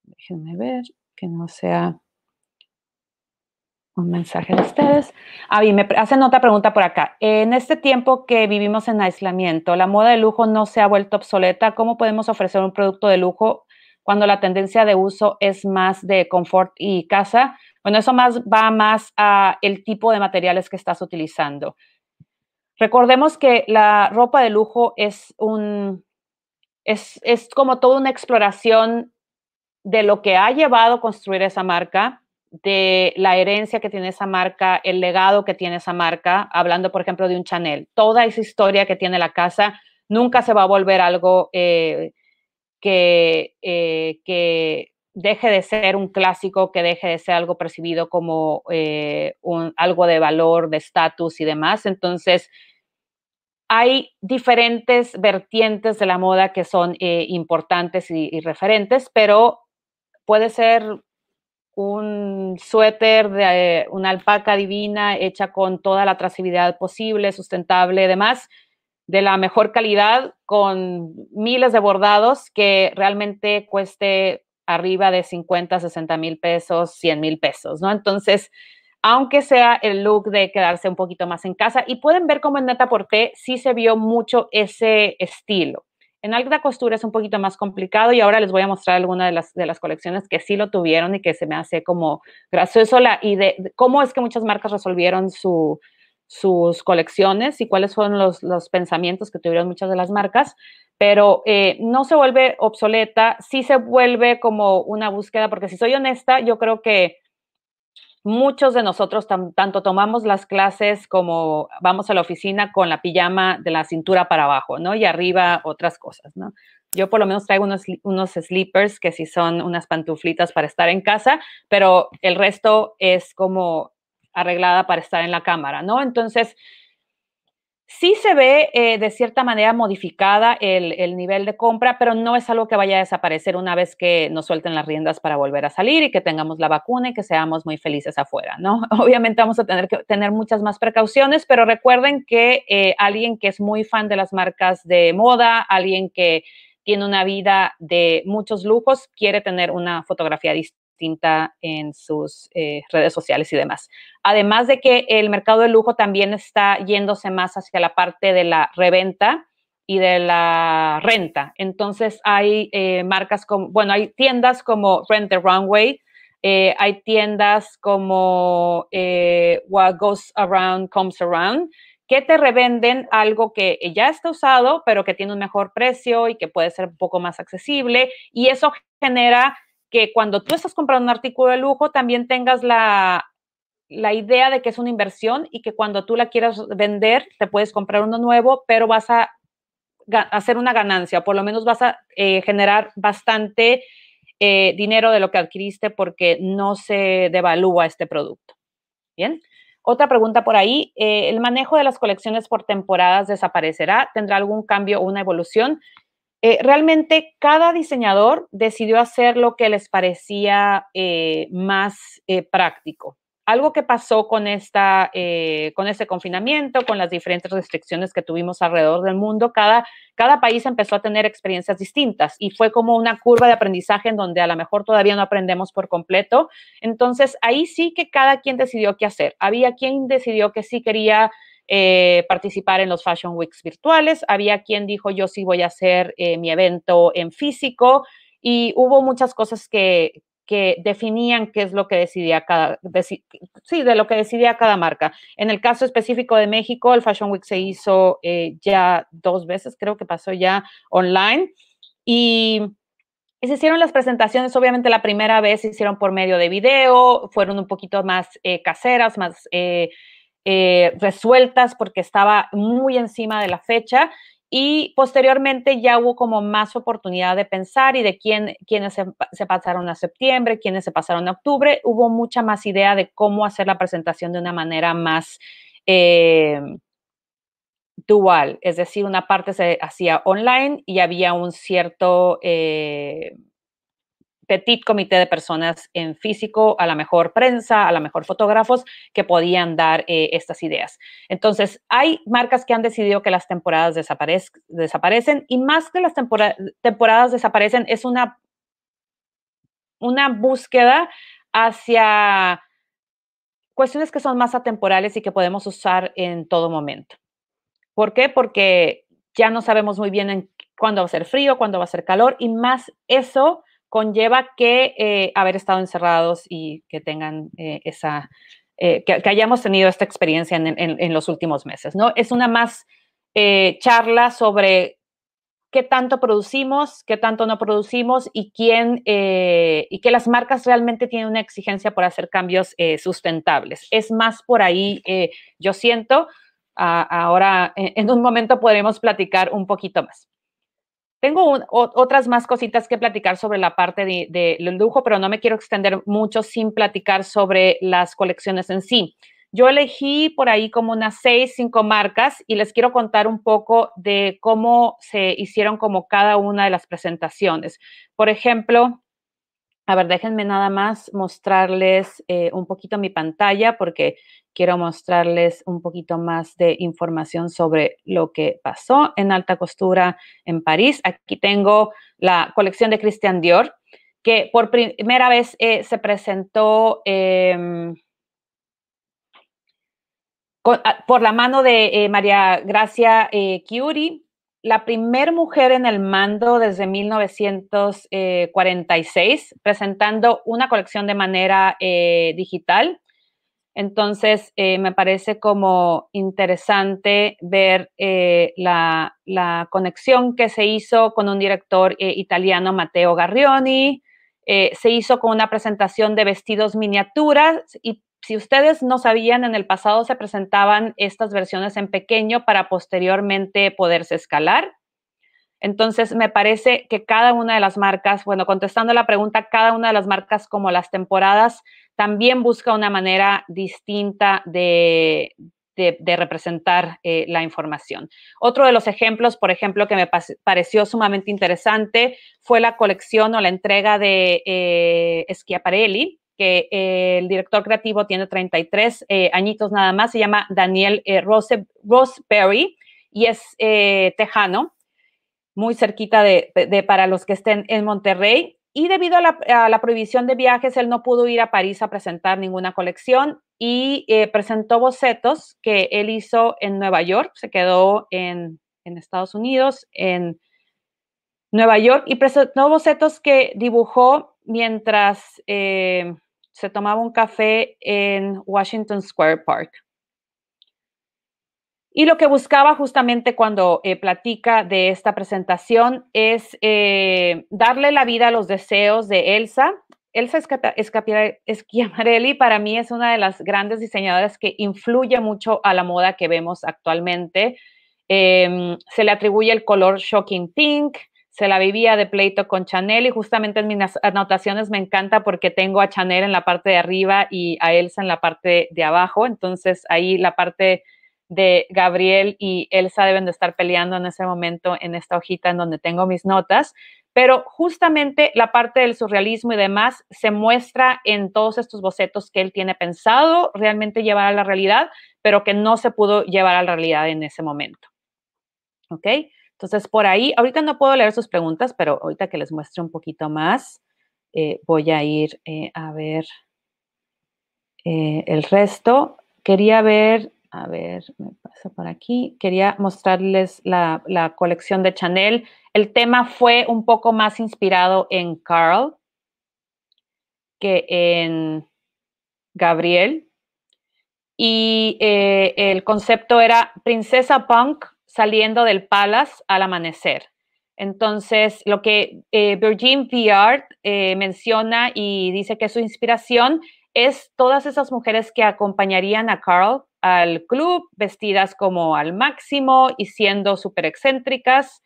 Déjenme ver que no sea un mensaje de ustedes. a ah, mí me hacen otra pregunta por acá. En este tiempo que vivimos en aislamiento, la moda de lujo no se ha vuelto obsoleta. ¿Cómo podemos ofrecer un producto de lujo cuando la tendencia de uso es más de confort y casa. Bueno, eso más va más a el tipo de materiales que estás utilizando. Recordemos que la ropa de lujo es un es, como toda una exploración de lo que ha llevado a construir esa marca, de la herencia que tiene esa marca, el legado que tiene esa marca, hablando por ejemplo de un Chanel, toda esa historia que tiene la casa nunca se va a volver algo eh, que, eh, que deje de ser un clásico, que deje de ser algo percibido como eh, un, algo de valor, de estatus y demás. Entonces, hay diferentes vertientes de la moda que son eh, importantes y, referentes, pero puede ser un suéter de una alpaca divina hecha con toda la atractividad posible, sustentable y demás, de la mejor calidad con miles de bordados que realmente cueste arriba de 50, 60 mil pesos, 100 mil pesos, ¿no? Entonces, aunque sea el look de quedarse un poquito más en casa, y pueden ver cómo en Neta Porté sí se vio mucho ese estilo. En alta costura es un poquito más complicado y ahora les voy a mostrar algunas de las, de las colecciones que sí lo tuvieron y que se me hace como gracioso la, y de cómo es que muchas marcas resolvieron su, sus colecciones y cuáles fueron los, pensamientos que tuvieron muchas de las marcas, pero eh, no se vuelve obsoleta, sí se vuelve como una búsqueda, porque si soy honesta, yo creo que muchos de nosotros tanto tomamos las clases como vamos a la oficina con la pijama de la cintura para abajo, ¿no? Y arriba otras cosas, ¿no? Yo por lo menos traigo unos, unos slippers que sí son unas pantuflitas para estar en casa, pero el resto es como arreglada para estar en la cámara, ¿no? Entonces, sí se ve eh, de cierta manera modificada el, nivel de compra, pero no es algo que vaya a desaparecer una vez que nos suelten las riendas para volver a salir y que tengamos la vacuna y que seamos muy felices afuera, ¿no? Obviamente vamos a tener que tener muchas más precauciones, pero recuerden que eh, alguien que es muy fan de las marcas de moda, alguien que tiene una vida de muchos lujos, quiere tener una fotografía distinta distinta en sus eh, redes sociales y demás. Además de que el mercado de lujo también está yéndose más hacia la parte de la reventa y de la renta. Entonces hay eh, marcas como, bueno, hay tiendas como Rent the Runway, eh, hay tiendas como What Goes Around Comes Around, que te revenden algo que ya está usado, pero que tiene un mejor precio y que puede ser un poco más accesible. Y eso genera que cuando tú estás comprando un artículo de lujo también tengas la, idea de que es una inversión y que cuando tú la quieras vender te puedes comprar uno nuevo, pero vas a hacer una ganancia, por lo menos vas a eh, generar bastante eh, dinero de lo que adquiriste porque no se devalúa este producto. Bien. Otra pregunta por ahí, eh, ¿el manejo de las colecciones por temporadas desaparecerá? ¿Tendrá algún cambio o una evolución? Eh, realmente cada diseñador decidió hacer lo que les parecía eh, más eh, práctico. Algo que pasó con, esta, con este confinamiento, con las diferentes restricciones que tuvimos alrededor del mundo, cada, cada país empezó a tener experiencias distintas y fue como una curva de aprendizaje en donde a lo mejor todavía no aprendemos por completo. Entonces ahí sí que cada quien decidió qué hacer. Había quien decidió que sí quería eh, participar en los Fashion Weeks virtuales. Había quien dijo, yo sí voy a hacer eh, mi evento en físico. Y hubo muchas cosas que, definían qué es lo que decidía cada, sí, de lo que decidía cada marca. En el caso específico de México, el Fashion Week se hizo eh, ya dos veces, creo que pasó ya online. Y, se hicieron las presentaciones, obviamente la primera vez se hicieron por medio de video, fueron un poquito más caseras, más eh, resueltas porque estaba muy encima de la fecha y posteriormente ya hubo como más oportunidad de pensar y de quién, quiénes se, pasaron a septiembre, quiénes se pasaron a octubre, hubo mucha más idea de cómo hacer la presentación de una manera más eh, dual, es decir, una parte se hacía online y había un cierto... Eh, petit comité de personas en físico, a la mejor prensa, a la mejor fotógrafos que podían dar eh, estas ideas. Entonces, hay marcas que han decidido que las temporadas desaparecen y más que las temporadas desaparecen es una, una búsqueda hacia cuestiones que son más atemporales y que podemos usar en todo momento. ¿Por qué? Porque ya no sabemos muy bien en cuándo va a ser frío, cuándo va a ser calor y más eso conlleva que eh, haber estado encerrados y que tengan eh, esa, eh, que, hayamos tenido esta experiencia en, los últimos meses, ¿no? Es una más charla sobre qué tanto producimos, qué tanto no producimos y quién, y que las marcas realmente tienen una exigencia por hacer cambios sustentables. Es más por ahí, yo siento, ah, ahora en un momento podremos platicar un poquito más. Tengo otras más cositas que platicar sobre la parte del lujo, pero no me quiero extender mucho sin platicar sobre las colecciones en sí. Yo elegí por ahí como unas seis, cinco marcas y les quiero contar un poco de cómo se hicieron como cada una de las presentaciones. Por ejemplo, a ver, déjenme nada más mostrarles eh, un poquito mi pantalla porque quiero mostrarles un poquito más de información sobre lo que pasó en alta costura en París. Aquí tengo la colección de Christian Dior, que por primera vez eh, se presentó em, ah, por la mano de eh, María Gracia Curie la primer mujer en el mando desde 1946, eh, presentando una colección de manera eh, digital. Entonces, eh, me parece como interesante ver la, la, conexión que se hizo con un director italiano, Matteo Garrioni, se hizo con una presentación de vestidos miniaturas y si ustedes no sabían, en el pasado se presentaban estas versiones en pequeño para posteriormente poderse escalar. Entonces, me parece que cada una de las marcas, bueno, contestando la pregunta, cada una de las marcas como las temporadas también busca una manera distinta de, representar eh, la información. Otro de los ejemplos, por ejemplo, que me pareció sumamente interesante fue la colección o la entrega de eh, Schiaparelli, que eh, el director creativo tiene 33 eh, añitos nada más, se llama Daniel eh, Rose, Roseberry y es tejano, muy cerquita de, para los que estén en Monterrey. Y debido a la, prohibición de viajes, él no pudo ir a París a presentar ninguna colección y presentó bocetos que él hizo en Nueva York, se quedó en, en Estados Unidos, en Nueva York, y presentó bocetos que dibujó mientras se tomaba un café en Washington Square Park. Y lo que buscaba justamente cuando eh, platica de esta presentación es eh, darle la vida a los deseos de Elsa. Elsa Schiaparelli para mí es una de las grandes diseñadoras que influye mucho a la moda que vemos actualmente. Em, se le atribuye el color shocking pink, se la vivía de pleito con Chanel y justamente en mis anotaciones me encanta porque tengo a Chanel en la parte de arriba y a Elsa en la parte de abajo, entonces ahí la parte de Gabriel y Elsa deben de estar peleando en ese momento en esta hojita en donde tengo mis notas, pero justamente la parte del surrealismo y demás se muestra en todos estos bocetos que él tiene pensado realmente llevar a la realidad, pero que no se pudo llevar a la realidad en ese momento. ¿Ok? Entonces, por ahí, ahorita no puedo leer sus preguntas, pero ahorita que les muestre un poquito más, eh, voy a ir eh, a ver eh, el resto. Quería ver, a ver, me paso por aquí, quería mostrarles la, colección de Chanel. El tema fue un poco más inspirado en Carl que en Gabriel. Y el concepto era princesa punk saliendo del Palace al amanecer. Entonces, lo que eh, Virgin Viard eh, menciona y dice que su inspiración es todas esas mujeres que acompañarían a Carl al club, vestidas como al máximo y siendo súper excéntricas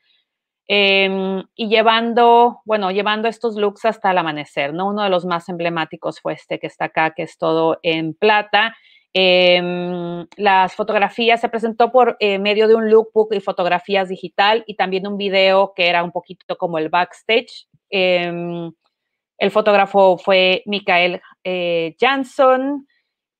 em, y llevando, bueno, llevando estos looks hasta el amanecer, ¿no? Uno de los más emblemáticos fue este que está acá, que es todo en plata Em, las fotografías se presentó por eh, medio de un lookbook y fotografías digital y también un video que era un poquito como el backstage. Em, el fotógrafo fue Mikael eh, Jansson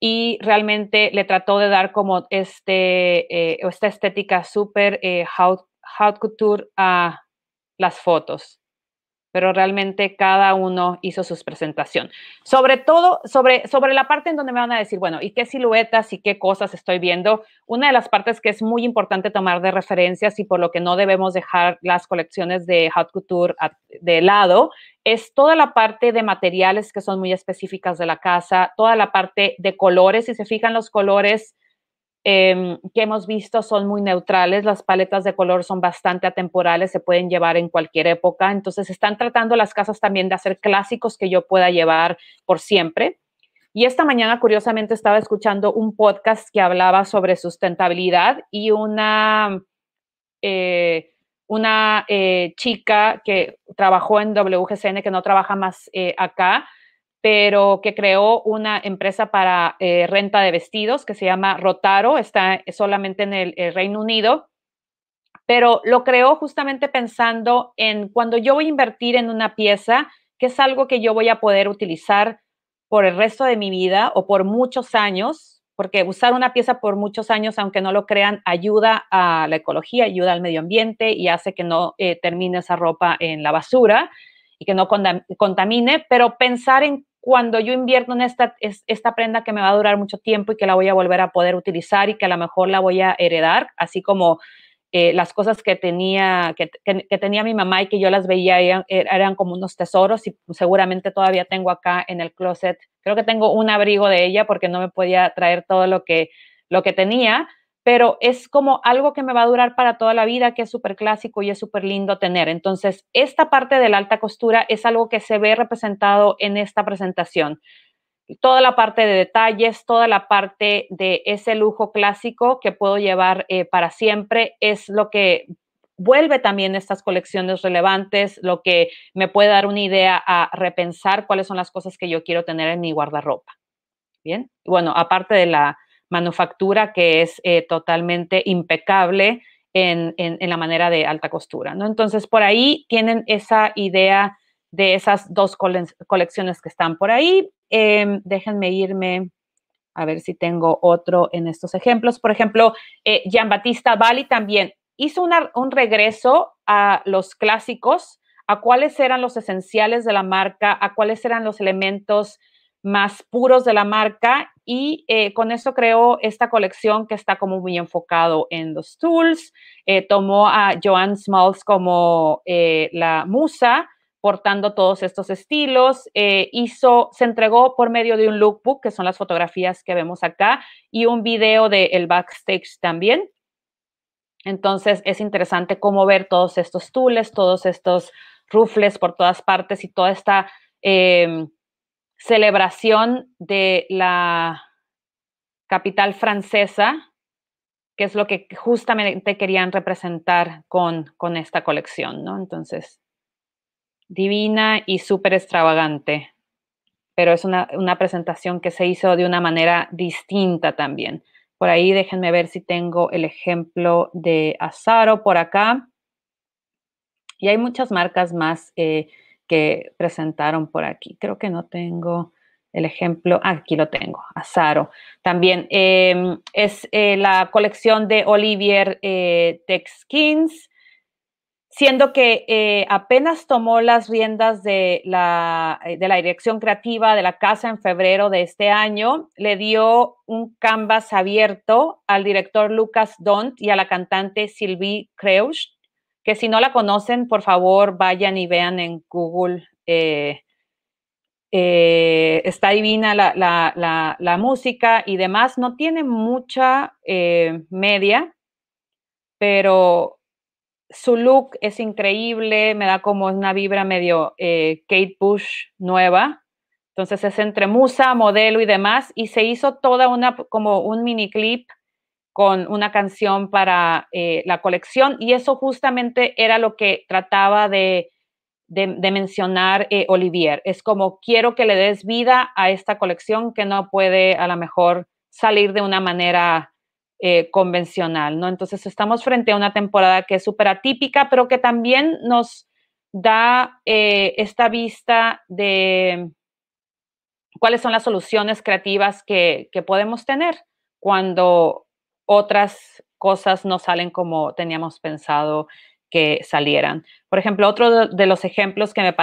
y realmente le trató de dar como este, eh, esta estética súper haute, haute couture a las fotos pero realmente cada uno hizo su presentación. Sobre todo, sobre, sobre la parte en donde me van a decir, bueno, ¿y qué siluetas y qué cosas estoy viendo? Una de las partes que es muy importante tomar de referencias y por lo que no debemos dejar las colecciones de Haute Couture de lado es toda la parte de materiales que son muy específicas de la casa, toda la parte de colores, si se fijan los colores, Em, que hemos visto son muy neutrales, las paletas de color son bastante atemporales, se pueden llevar en cualquier época, entonces están tratando las casas también de hacer clásicos que yo pueda llevar por siempre. Y esta mañana, curiosamente, estaba escuchando un podcast que hablaba sobre sustentabilidad y una, eh, una eh, chica que trabajó en WGCN, que no trabaja más eh, acá, pero que creó una empresa para eh, renta de vestidos que se llama Rotaro, está solamente en el, Reino Unido, pero lo creó justamente pensando en cuando yo voy a invertir en una pieza, que es algo que yo voy a poder utilizar por el resto de mi vida o por muchos años, porque usar una pieza por muchos años, aunque no lo crean, ayuda a la ecología, ayuda al medio ambiente y hace que no eh, termine esa ropa en la basura y que no contamine, pero pensar en cuando yo invierto en esta, esta prenda que me va a durar mucho tiempo y que la voy a volver a poder utilizar y que a lo mejor la voy a heredar, así como eh, las cosas que tenía, que, tenía mi mamá y que yo las veía er, eran, como unos tesoros y seguramente todavía tengo acá en el closet, creo que tengo un abrigo de ella porque no me podía traer todo lo que, lo que tenía, pero es como algo que me va a durar para toda la vida, que es súper clásico y es súper lindo tener. Entonces, esta parte de la alta costura es algo que se ve representado en esta presentación. Toda la parte de detalles, toda la parte de ese lujo clásico que puedo llevar eh, para siempre es lo que vuelve también estas colecciones relevantes, lo que me puede dar una idea a repensar cuáles son las cosas que yo quiero tener en mi guardarropa. Bien, bueno, aparte de la, manufactura que es eh, totalmente impecable en, la manera de alta costura. ¿no? Entonces, por ahí tienen esa idea de esas dos colecciones que están por ahí. Em, déjenme irme a ver si tengo otro en estos ejemplos. Por ejemplo, eh, Giambattista Bali también hizo un regreso a los clásicos, a cuáles eran los esenciales de la marca, a cuáles eran los elementos más puros de la marca y eh, con eso creó esta colección que está como muy enfocado en los tools. Eh, tomó a Joanne Smalls como eh, la musa, portando todos estos estilos. hizo, se entregó por medio de un lookbook, que son las fotografías que vemos acá, y un video del backstage también. Entonces es interesante cómo ver todos estos tools, todos estos rufles por todas partes y toda esta em, celebración de la capital francesa, que es lo que justamente querían representar con, con esta colección, ¿no? Entonces, divina y súper extravagante, pero es una, presentación que se hizo de una manera distinta también. Por ahí déjenme ver si tengo el ejemplo de Azaro por acá. Y hay muchas marcas más eh, que presentaron por aquí. Creo que no tengo el ejemplo, ah, aquí lo tengo, Azaro. También em, es eh, la colección de Olivier eh, Texkins, siendo que eh, apenas tomó las riendas de la, eh, de la dirección creativa de la casa en febrero de este año, le dio un canvas abierto al director Lucas Dont y a la cantante Sylvie Creus que si no la conocen, por favor, vayan y vean en Google. Eh, eh, está divina la, la, la, música y demás. No tiene mucha eh, media, pero su look es increíble, me da como una vibra medio Kate Bush nueva. Entonces es entre musa, modelo y demás. Y se hizo toda una, como un mini clip con una canción para eh, la colección y eso justamente era lo que trataba de, mencionar eh, Olivier. Es como quiero que le des vida a esta colección que no puede a lo mejor salir de una manera eh, convencional, ¿no? Entonces estamos frente a una temporada que es súper atípica, pero que también nos da esta vista de cuáles son las soluciones creativas que podemos tener cuando otras cosas no salen como teníamos pensado que salieran. Por ejemplo, otro de los ejemplos que me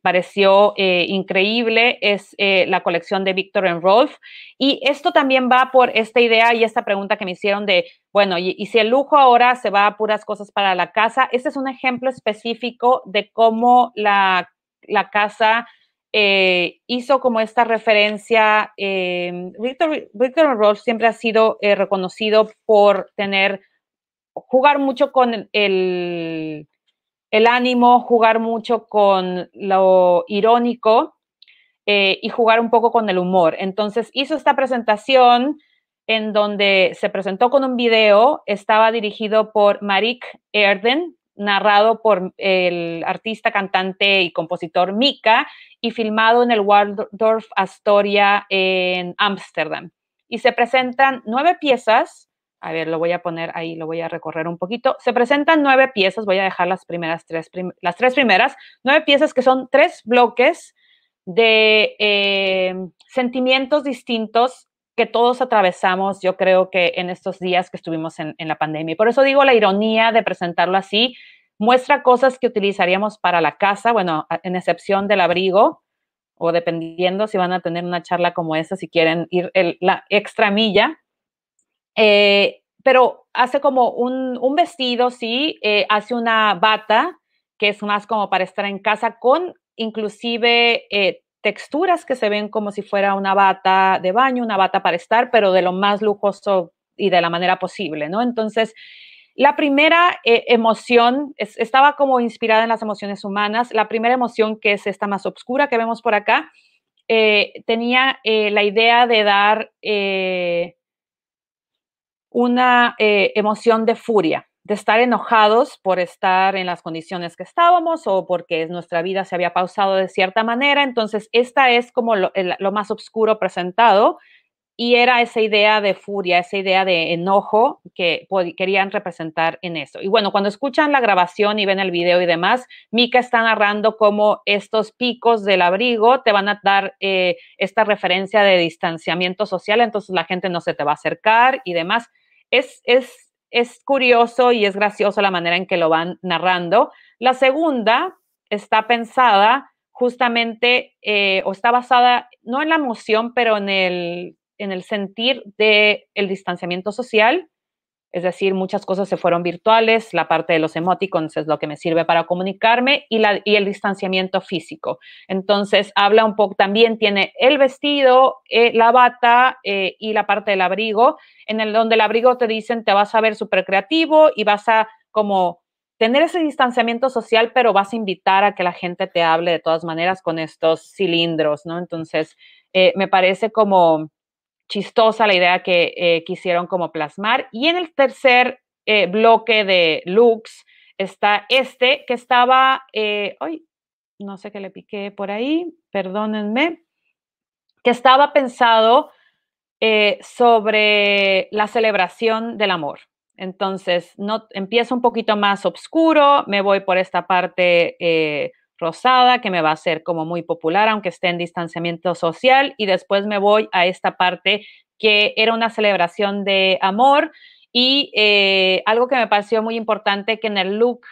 pareció eh, increíble es eh, la colección de Victor en Rolf. Y esto también va por esta idea y esta pregunta que me hicieron de, bueno, y, si el lujo ahora se va a puras cosas para la casa, este es un ejemplo específico de cómo la, la casa eh, hizo como esta referencia, eh, Victor, Victor siempre ha sido eh, reconocido por tener, jugar mucho con el, el ánimo, jugar mucho con lo irónico y jugar un poco con el humor. Entonces hizo esta presentación en donde se presentó con un video, estaba dirigido por Marik Erden, narrado por el artista, cantante y compositor Mika y filmado en el Waldorf Astoria en Ámsterdam. Y se presentan nueve piezas. A ver, lo voy a poner ahí, lo voy a recorrer un poquito. Se presentan nueve piezas, voy a dejar las primeras tres, las tres primeras, nueve piezas que son tres bloques de eh, sentimientos distintos que todos atravesamos, yo creo que en estos días que estuvimos en, la pandemia. por eso digo la ironía de presentarlo así, muestra cosas que utilizaríamos para la casa, bueno, en excepción del abrigo, o dependiendo si van a tener una charla como esa, si quieren ir la extra milla. Eh, pero hace como un, vestido, sí, eh, hace una bata, que es más como para estar en casa, con inclusive eh, texturas que se ven como si fuera una bata de baño, una bata para estar, pero de lo más lujoso y de la manera posible, ¿no? Entonces, la primera eh, emoción estaba como inspirada en las emociones humanas. La primera emoción, que es esta más oscura que vemos por acá, eh, tenía eh, la idea de dar una emoción de furia de estar enojados por estar en las condiciones que estábamos o porque nuestra vida se había pausado de cierta manera. Entonces, esta es como lo, más oscuro presentado y era esa idea de furia, esa idea de enojo que querían representar en eso. Y bueno, cuando escuchan la grabación y ven el video y demás, Mika está narrando cómo estos picos del abrigo te van a dar eh, esta referencia de distanciamiento social, entonces la gente no se te va a acercar y demás. Es, es es curioso y es gracioso la manera en que lo van narrando. La segunda está pensada justamente eh, o está basada no en la emoción, pero en el, en el sentir del el distanciamiento social es decir, muchas cosas se fueron virtuales, la parte de los emoticons es lo que me sirve para comunicarme y, la, y el distanciamiento físico. Entonces, habla un poco, también tiene el vestido, eh, la bata eh, y la parte del abrigo, en el donde el abrigo te dicen te vas a ver súper creativo y vas a como tener ese distanciamiento social, pero vas a invitar a que la gente te hable de todas maneras con estos cilindros, ¿no? Entonces, eh, me parece como chistosa la idea que eh, quisieron como plasmar. Y en el tercer eh, bloque de Lux está este que estaba, eh, no sé qué le piqué por ahí, perdónenme, que estaba pensado sobre la celebración del amor. Entonces, no, empiezo un poquito más oscuro, me voy por esta parte rosada, que me va a ser como muy popular, aunque esté en distanciamiento social. Y después me voy a esta parte que era una celebración de amor y eh, algo que me pareció muy importante que en el look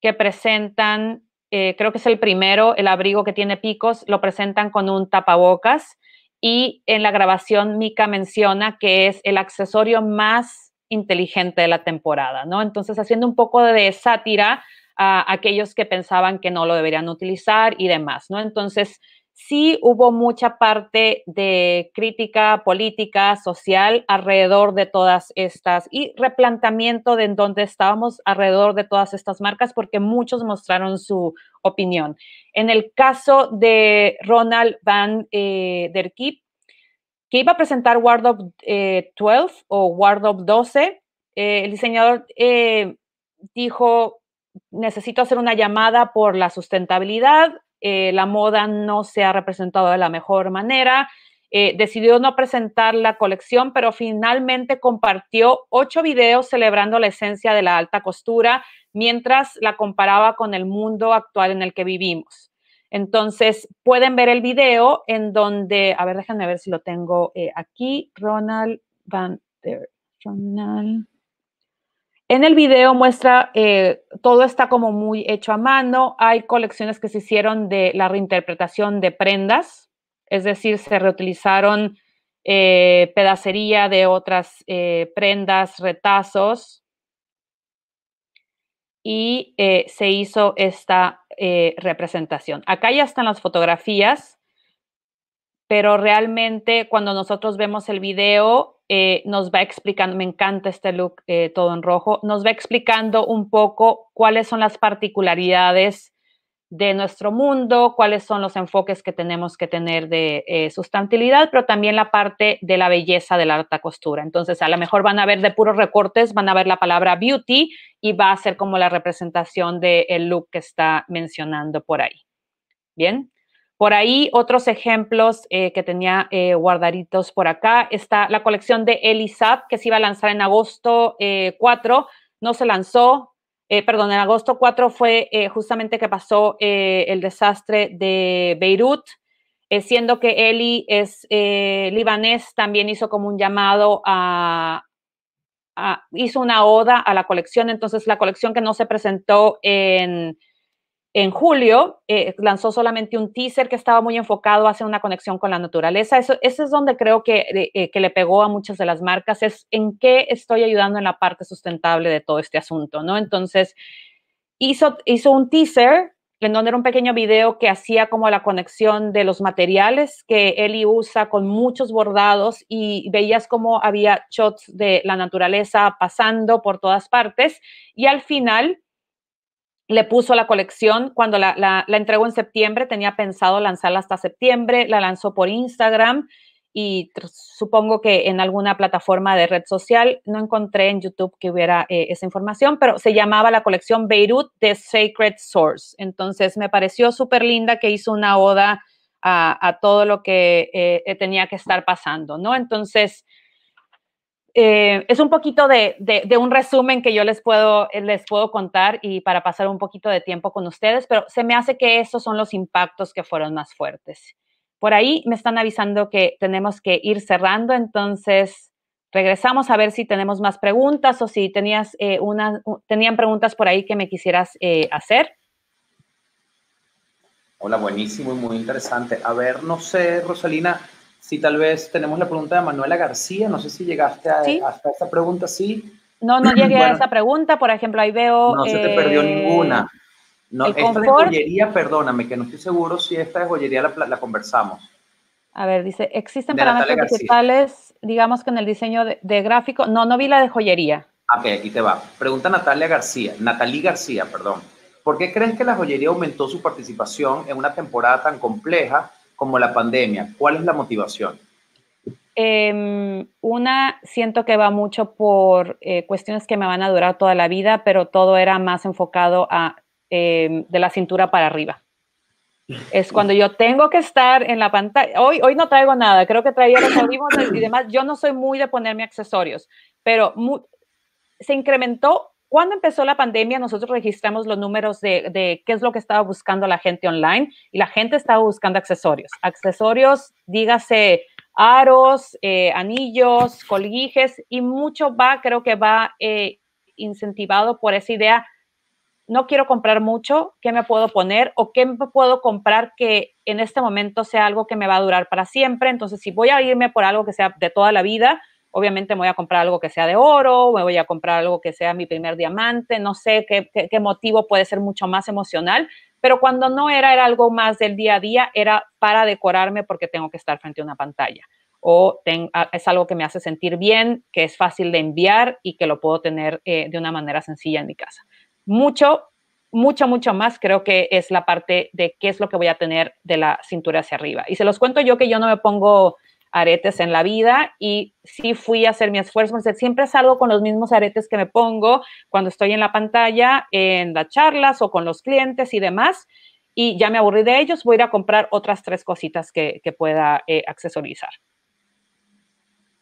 que presentan, eh, creo que es el primero, el abrigo que tiene picos, lo presentan con un tapabocas y en la grabación Mika menciona que es el accesorio más inteligente de la temporada, ¿no? Entonces haciendo un poco de sátira a aquellos que pensaban que no lo deberían utilizar y demás, ¿no? Entonces, sí hubo mucha parte de crítica política, social alrededor de todas estas y replanteamiento de en dónde estábamos alrededor de todas estas marcas porque muchos mostraron su opinión. En el caso de Ronald Van eh, der Kip que iba a presentar Wardrobe eh, 12 o Wardrobe 12, eh, el diseñador dijo necesito hacer una llamada por la sustentabilidad, eh, la moda no se ha representado de la mejor manera, eh, decidió no presentar la colección, pero finalmente compartió ocho videos celebrando la esencia de la alta costura mientras la comparaba con el mundo actual en el que vivimos. Entonces, pueden ver el video en donde, a ver, déjenme ver si lo tengo eh, aquí, Ronald Van der, Ronald en el video muestra, eh, todo está como muy hecho a mano, hay colecciones que se hicieron de la reinterpretación de prendas, es decir, se reutilizaron eh, pedacería de otras eh, prendas, retazos, y se hizo esta representación. Acá ya están las fotografías, pero realmente cuando nosotros vemos el video, eh, nos va explicando, me encanta este look eh, todo en rojo, nos va explicando un poco cuáles son las particularidades de nuestro mundo, cuáles son los enfoques que tenemos que tener de eh, sustantilidad, pero también la parte de la belleza de la alta costura. Entonces, a lo mejor van a ver de puros recortes, van a ver la palabra beauty y va a ser como la representación del look que está mencionando por ahí. Bien. Por ahí otros ejemplos eh, que tenía guardaritos eh, guardaditos por acá está la colección de Elisab que se iba a lanzar en agosto 4, eh, no se lanzó, perdón, en agosto 4 fue justamente que pasó el desastre de Beirut, siendo que Eli es libanés, también hizo como un llamado a, hizo una oda a la colección, entonces la colección que no se presentó en en julio eh, lanzó solamente un teaser que estaba muy enfocado hacia una conexión con la naturaleza. Eso, es donde creo eh, que, le pegó a muchas de las marcas, es en qué estoy ayudando en la parte sustentable de todo este asunto, ¿no? Entonces, hizo, hizo un teaser en donde era un pequeño video que hacía como la conexión de los materiales que Eli usa con muchos bordados y veías como había shots de la naturaleza pasando por todas partes y al final le puso la colección cuando la, entregó en septiembre, tenía pensado lanzarla hasta septiembre, la lanzó por Instagram y supongo que en alguna plataforma de red social, no encontré en YouTube que hubiera eh, esa información, pero se llamaba la colección Beirut de Sacred Source. Entonces me pareció súper linda que hizo una oda a, todo lo que eh, eh, tenía que estar pasando, ¿no? Entonces eh, es un poquito de, un resumen que yo les puedo, eh, les puedo contar y para pasar un poquito de tiempo con ustedes, pero se me hace que esos son los impactos que fueron más fuertes. Por ahí me están avisando que tenemos que ir cerrando, entonces regresamos a ver si tenemos más preguntas o si tenías eh, una, tenían preguntas por ahí que me quisieras hacer.
Hola, buenísimo y muy interesante. A ver, no sé, Rosalina, si tal vez tenemos la pregunta de Manuela García, no sé si llegaste a, hasta esa pregunta, sí.
No, no llegué a esa pregunta, por ejemplo, ahí veo... No se te perdió eh, ninguna.
No, esta de joyería, perdóname, que no estoy seguro si esta de joyería la, conversamos.
A ver, dice, ¿existen parámetros digitales, digamos que en el diseño de, gráfico? No, no vi la de joyería.
Ok, aquí te va. Pregunta Natalia García, Natalie García, perdón. ¿Por qué crees que la joyería aumentó su participación en una temporada tan compleja como la pandemia? ¿Cuál es la motivación?
Em, una, siento que va mucho por eh, cuestiones que me van a durar toda la vida, pero todo era más enfocado a em, de la cintura para arriba. Es cuando yo tengo que estar en la pantalla. Hoy, hoy no traigo nada, creo que traía los audífonos y demás. Yo no soy muy de ponerme accesorios, pero se incrementó cuando empezó la pandemia, nosotros registramos los números de, qué es lo que estaba buscando la gente online y la gente estaba buscando accesorios. Accesorios, dígase aros, eh, anillos, colguijes y mucho va, creo que va eh, incentivado por esa idea. No quiero comprar mucho, ¿qué me puedo poner o qué me puedo comprar que en este momento sea algo que me va a durar para siempre? Entonces, si voy a irme por algo que sea de toda la vida, obviamente me voy a comprar algo que sea de oro, me voy a comprar algo que sea mi primer diamante, no sé qué, motivo puede ser mucho más emocional, pero cuando no era, era algo más del día a día, era para decorarme porque tengo que estar frente a una pantalla o es algo que me hace sentir bien, que es fácil de enviar y que lo puedo tener eh, de una manera sencilla en mi casa. Mucho, mucho, mucho más creo que es la parte de qué es lo que voy a tener de la cintura hacia arriba. Y se los cuento yo que yo no me pongo aretes en la vida y sí fui a hacer mi esfuerzo. siempre salgo con los mismos aretes que me pongo cuando estoy en la pantalla, en las charlas o con los clientes y demás. Y ya me aburrí de ellos, voy a ir a comprar otras tres cositas que, pueda eh, accesorizar.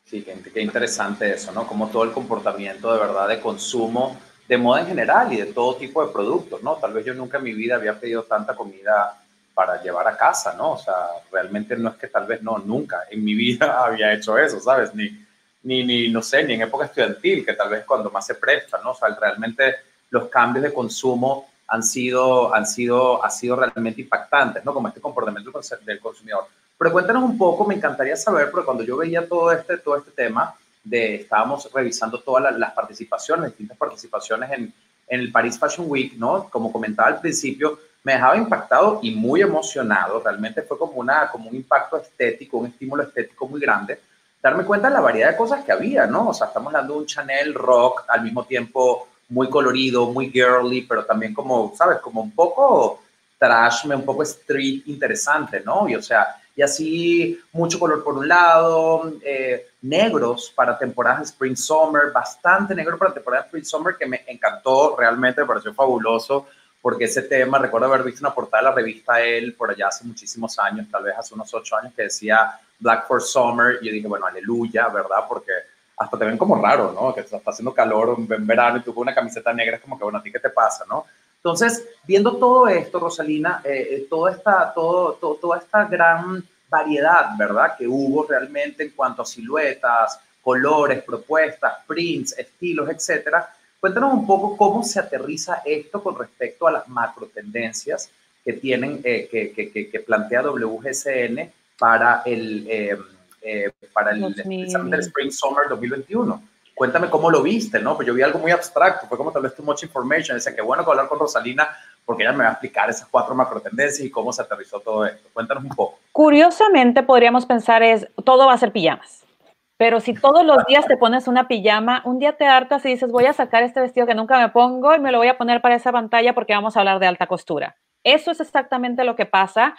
Sí, qué, qué, interesante eso, ¿no? Como todo el comportamiento de verdad de consumo de moda en general y de todo tipo de productos, ¿no? Tal vez yo nunca en mi vida había pedido tanta comida para llevar a casa, ¿no? O sea, realmente no es que tal vez no, nunca en mi vida había hecho eso, ¿sabes? Ni, ni, no sé, ni en época estudiantil, que tal vez cuando más se presta, ¿no? O sea, realmente los cambios de consumo han sido, han sido, ha sido realmente impactantes, ¿no? Como este comportamiento del consumidor. Pero cuéntanos un poco, me encantaría saber, porque cuando yo veía todo este, todo este tema, de, estábamos revisando todas las, participaciones, distintas participaciones en, en el Paris Fashion Week, ¿no? Como comentaba al principio, me dejaba impactado y muy emocionado. Realmente fue como, una, como un impacto estético, un estímulo estético muy grande. Darme cuenta de la variedad de cosas que había, ¿no? O sea, estamos hablando de un Chanel rock, al mismo tiempo muy colorido, muy girly, pero también como, ¿sabes? Como un poco trash, un poco street interesante, ¿no? Y o sea, y así mucho color por un lado, eh, negros para temporadas Spring Summer, bastante negro para temporada de Spring Summer que me encantó, realmente me pareció fabuloso porque ese tema, recuerdo haber visto una portada de la revista él por allá hace muchísimos años, tal vez hace unos ocho años, que decía Black for Summer, y yo dije, bueno, aleluya, ¿verdad? Porque hasta te ven como raro, ¿no? Que está haciendo calor en verano y tú con una camiseta negra, es como que, bueno, ¿a ti qué te pasa, no? Entonces, viendo todo esto, Rosalina, eh, eh, toda, esta, todo, todo, toda esta gran variedad, ¿verdad? Que hubo realmente en cuanto a siluetas, colores, propuestas, prints, estilos, etcétera, Cuéntanos un poco cómo se aterriza esto con respecto a las macro tendencias que, tienen, eh, que, que, plantea WGCN para el, eh, eh, para el, Spring Summer 2021. Cuéntame cómo lo viste, ¿no? Pues yo vi algo muy abstracto, fue como tal vez too much information. Dice que bueno que hablar con Rosalina porque ella me va a explicar esas cuatro macro tendencias y cómo se aterrizó todo esto. Cuéntanos un poco.
Curiosamente podríamos pensar es, todo va a ser pijamas pero si todos los días te pones una pijama, un día te hartas y dices, voy a sacar este vestido que nunca me pongo y me lo voy a poner para esa pantalla porque vamos a hablar de alta costura. Eso es exactamente lo que pasa.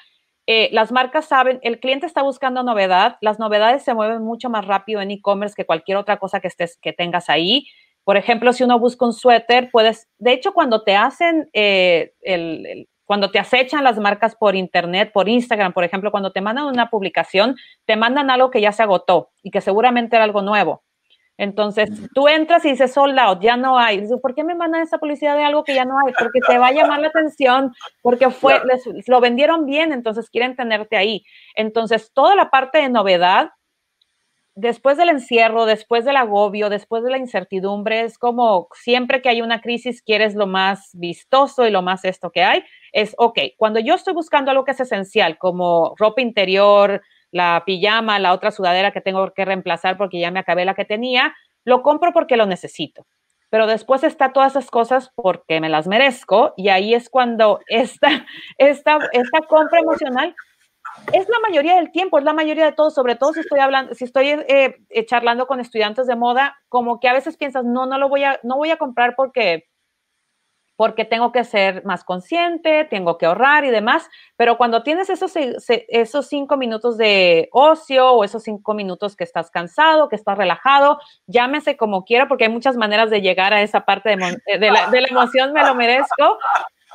Eh, las marcas saben, el cliente está buscando novedad, las novedades se mueven mucho más rápido en e-commerce que cualquier otra cosa que, estés, que tengas ahí. Por ejemplo, si uno busca un suéter, puedes, de hecho, cuando te hacen eh, el, cuando te acechan las marcas por Internet, por Instagram, por ejemplo, cuando te mandan una publicación, te mandan algo que ya se agotó y que seguramente era algo nuevo. Entonces, tú entras y dices sold out, ya no hay. Dices, ¿Por qué me mandan esa publicidad de algo que ya no hay? Porque te va a llamar la atención, porque fue, lo vendieron bien, entonces quieren tenerte ahí. Entonces, toda la parte de novedad después del encierro, después del agobio, después de la incertidumbre, es como siempre que hay una crisis quieres lo más vistoso y lo más esto que hay. Es, ok, cuando yo estoy buscando algo que es esencial, como ropa interior, la pijama, la otra sudadera que tengo que reemplazar porque ya me acabé la que tenía, lo compro porque lo necesito. Pero después está todas esas cosas porque me las merezco y ahí es cuando esta, esta, esta compra emocional es la mayoría del tiempo, es la mayoría de todo, sobre todo si estoy hablando, si estoy eh, eh, charlando con estudiantes de moda, como que a veces piensas, no, no lo voy a, no voy a comprar porque porque tengo que ser más consciente, tengo que ahorrar y demás, pero cuando tienes esos, esos cinco minutos de ocio o esos cinco minutos que estás cansado, que estás relajado, llámese como quiera, porque hay muchas maneras de llegar a esa parte de, eh, la, de la emoción, me lo merezco,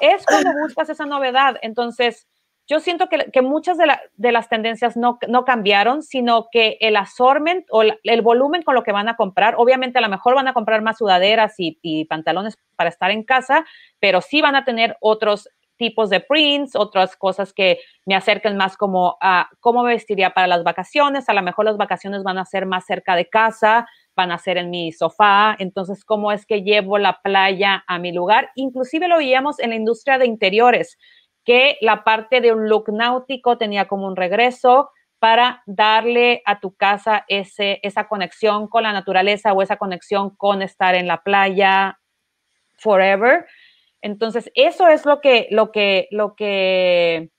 es cuando buscas esa novedad. Entonces, yo siento que, muchas de, las tendencias no, cambiaron, sino que el assortment o el volumen con lo que van a comprar, obviamente a lo mejor van a comprar más sudaderas y, y pantalones para estar en casa, pero sí van a tener otros tipos de prints, otras cosas que me acerquen más como a cómo me vestiría para las vacaciones. A lo mejor las vacaciones van a ser más cerca de casa, van a ser en mi sofá. Entonces, ¿cómo es que llevo la playa a mi lugar? Inclusive lo veíamos en la industria de interiores que la parte de un look náutico tenía como un regreso para darle a tu casa ese, esa conexión con la naturaleza o esa conexión con estar en la playa forever. Entonces, eso es lo que, lo que, lo que,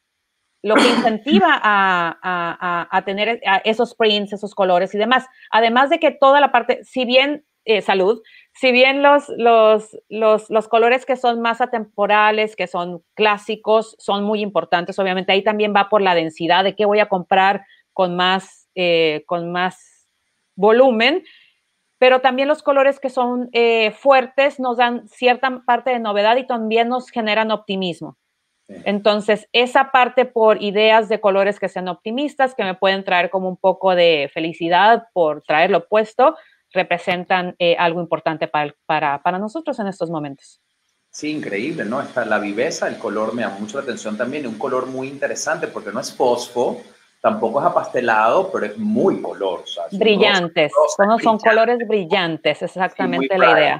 lo que incentiva a, a, a, a tener e, esos prints, esos colores y demás. Además de que toda la parte, si bien eh, salud, si bien los, los, colores que son más atemporales, que son clásicos, son muy importantes, obviamente ahí también va por la densidad de qué voy a comprar con más, eh, con más volumen, pero también los colores que son eh, fuertes nos dan cierta parte de novedad y también nos generan optimismo. Entonces, esa parte por ideas de colores que sean optimistas, que me pueden traer como un poco de felicidad por traer lo opuesto, representan eh, algo importante para, para, para, nosotros en estos momentos.
Sí, increíble, ¿no? Está la viveza, el color me llama mucho la atención también, un color muy interesante porque no es fosfo, tampoco es apastelado, pero es muy color. brillantes,
son, colores brillantes, exactamente la idea.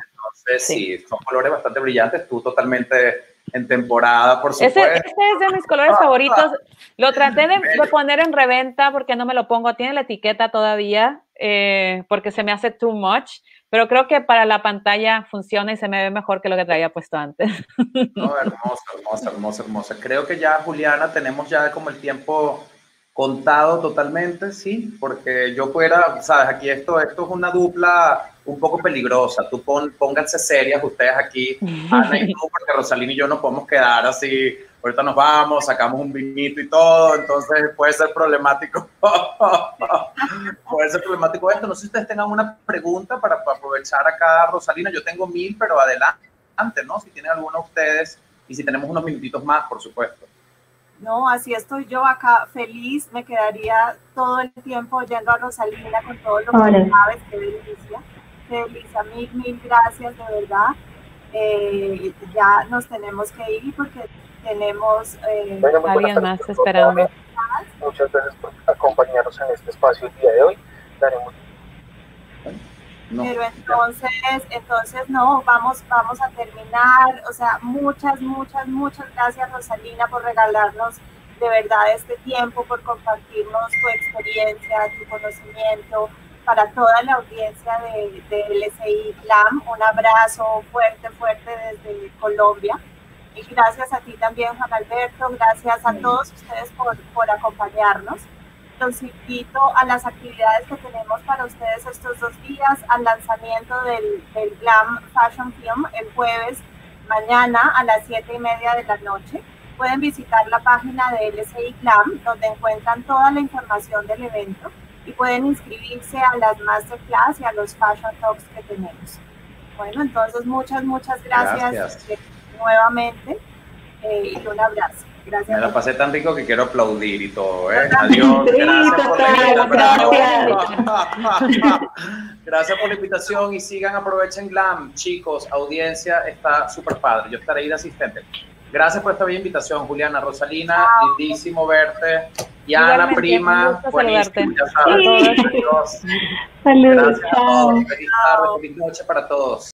sí. son colores bastante brillantes, tú totalmente en temporada, por supuesto. Ese,
es de mis colores favoritos, lo traté de, poner en reventa porque no me lo pongo, tiene la etiqueta todavía, eh, porque se me hace too much, pero creo que para la pantalla funciona y se me ve mejor que lo que traía puesto antes.
hermosa, hermosa, hermosa, hermosa. Creo que ya, Juliana, tenemos ya como el tiempo Contado totalmente, sí, porque yo fuera, sabes, aquí esto, esto es una dupla un poco peligrosa. Tú pon, pónganse serias ustedes aquí,
y porque
Rosalina y yo no podemos quedar así. Ahorita nos vamos, sacamos un vinito y todo, entonces puede ser problemático. puede ser problemático esto. No sé si ustedes tengan una pregunta para, aprovechar acá, Rosalina. Yo tengo mil, pero adelante, ¿no? Si tienen alguna ustedes y si tenemos unos minutitos más, por supuesto.
No, así estoy yo acá feliz, me quedaría todo el tiempo yendo a Rosalina con todo lo Hola. que qué delicia. Qué delicia, mil, mil gracias, de verdad. Eh, ya nos tenemos que ir porque tenemos eh, alguien más esperando. Muchas gracias
por acompañarnos en este espacio el día de hoy. Daremos
pero entonces, entonces no, vamos, vamos a terminar. O sea, muchas, muchas, muchas gracias Rosalina por regalarnos de verdad este tiempo, por compartirnos tu experiencia, tu conocimiento. Para toda la audiencia de, de CLAM, un abrazo fuerte, fuerte desde Colombia. Y gracias a ti también, Juan Alberto. Gracias a todos ustedes por, por acompañarnos los invito a las actividades que tenemos para ustedes estos dos días, al lanzamiento del, Glam Fashion Film el jueves mañana a las siete y media de la noche. Pueden visitar la página de LCI Glam, donde encuentran toda la información del evento y pueden inscribirse a las masterclass y a los fashion talks que tenemos. Bueno, entonces muchas, muchas gracias, eh, nuevamente eh, y un abrazo. Gracias. Me la pasé tan
rico que quiero aplaudir y todo, ¿eh? Adiós. Gracias por la invitación. Gracias por la invitación y sigan, aprovechen GLAM. Chicos, audiencia está súper padre. Yo estaré ahí de asistente. Gracias por esta bella invitación, Juliana, Rosalina, lindísimo verte. Y Ana, prima, buenísimo, ya sabes. Sí.
Saludos. Gracias a todos.
Feliz tarde, feliz noche para todos.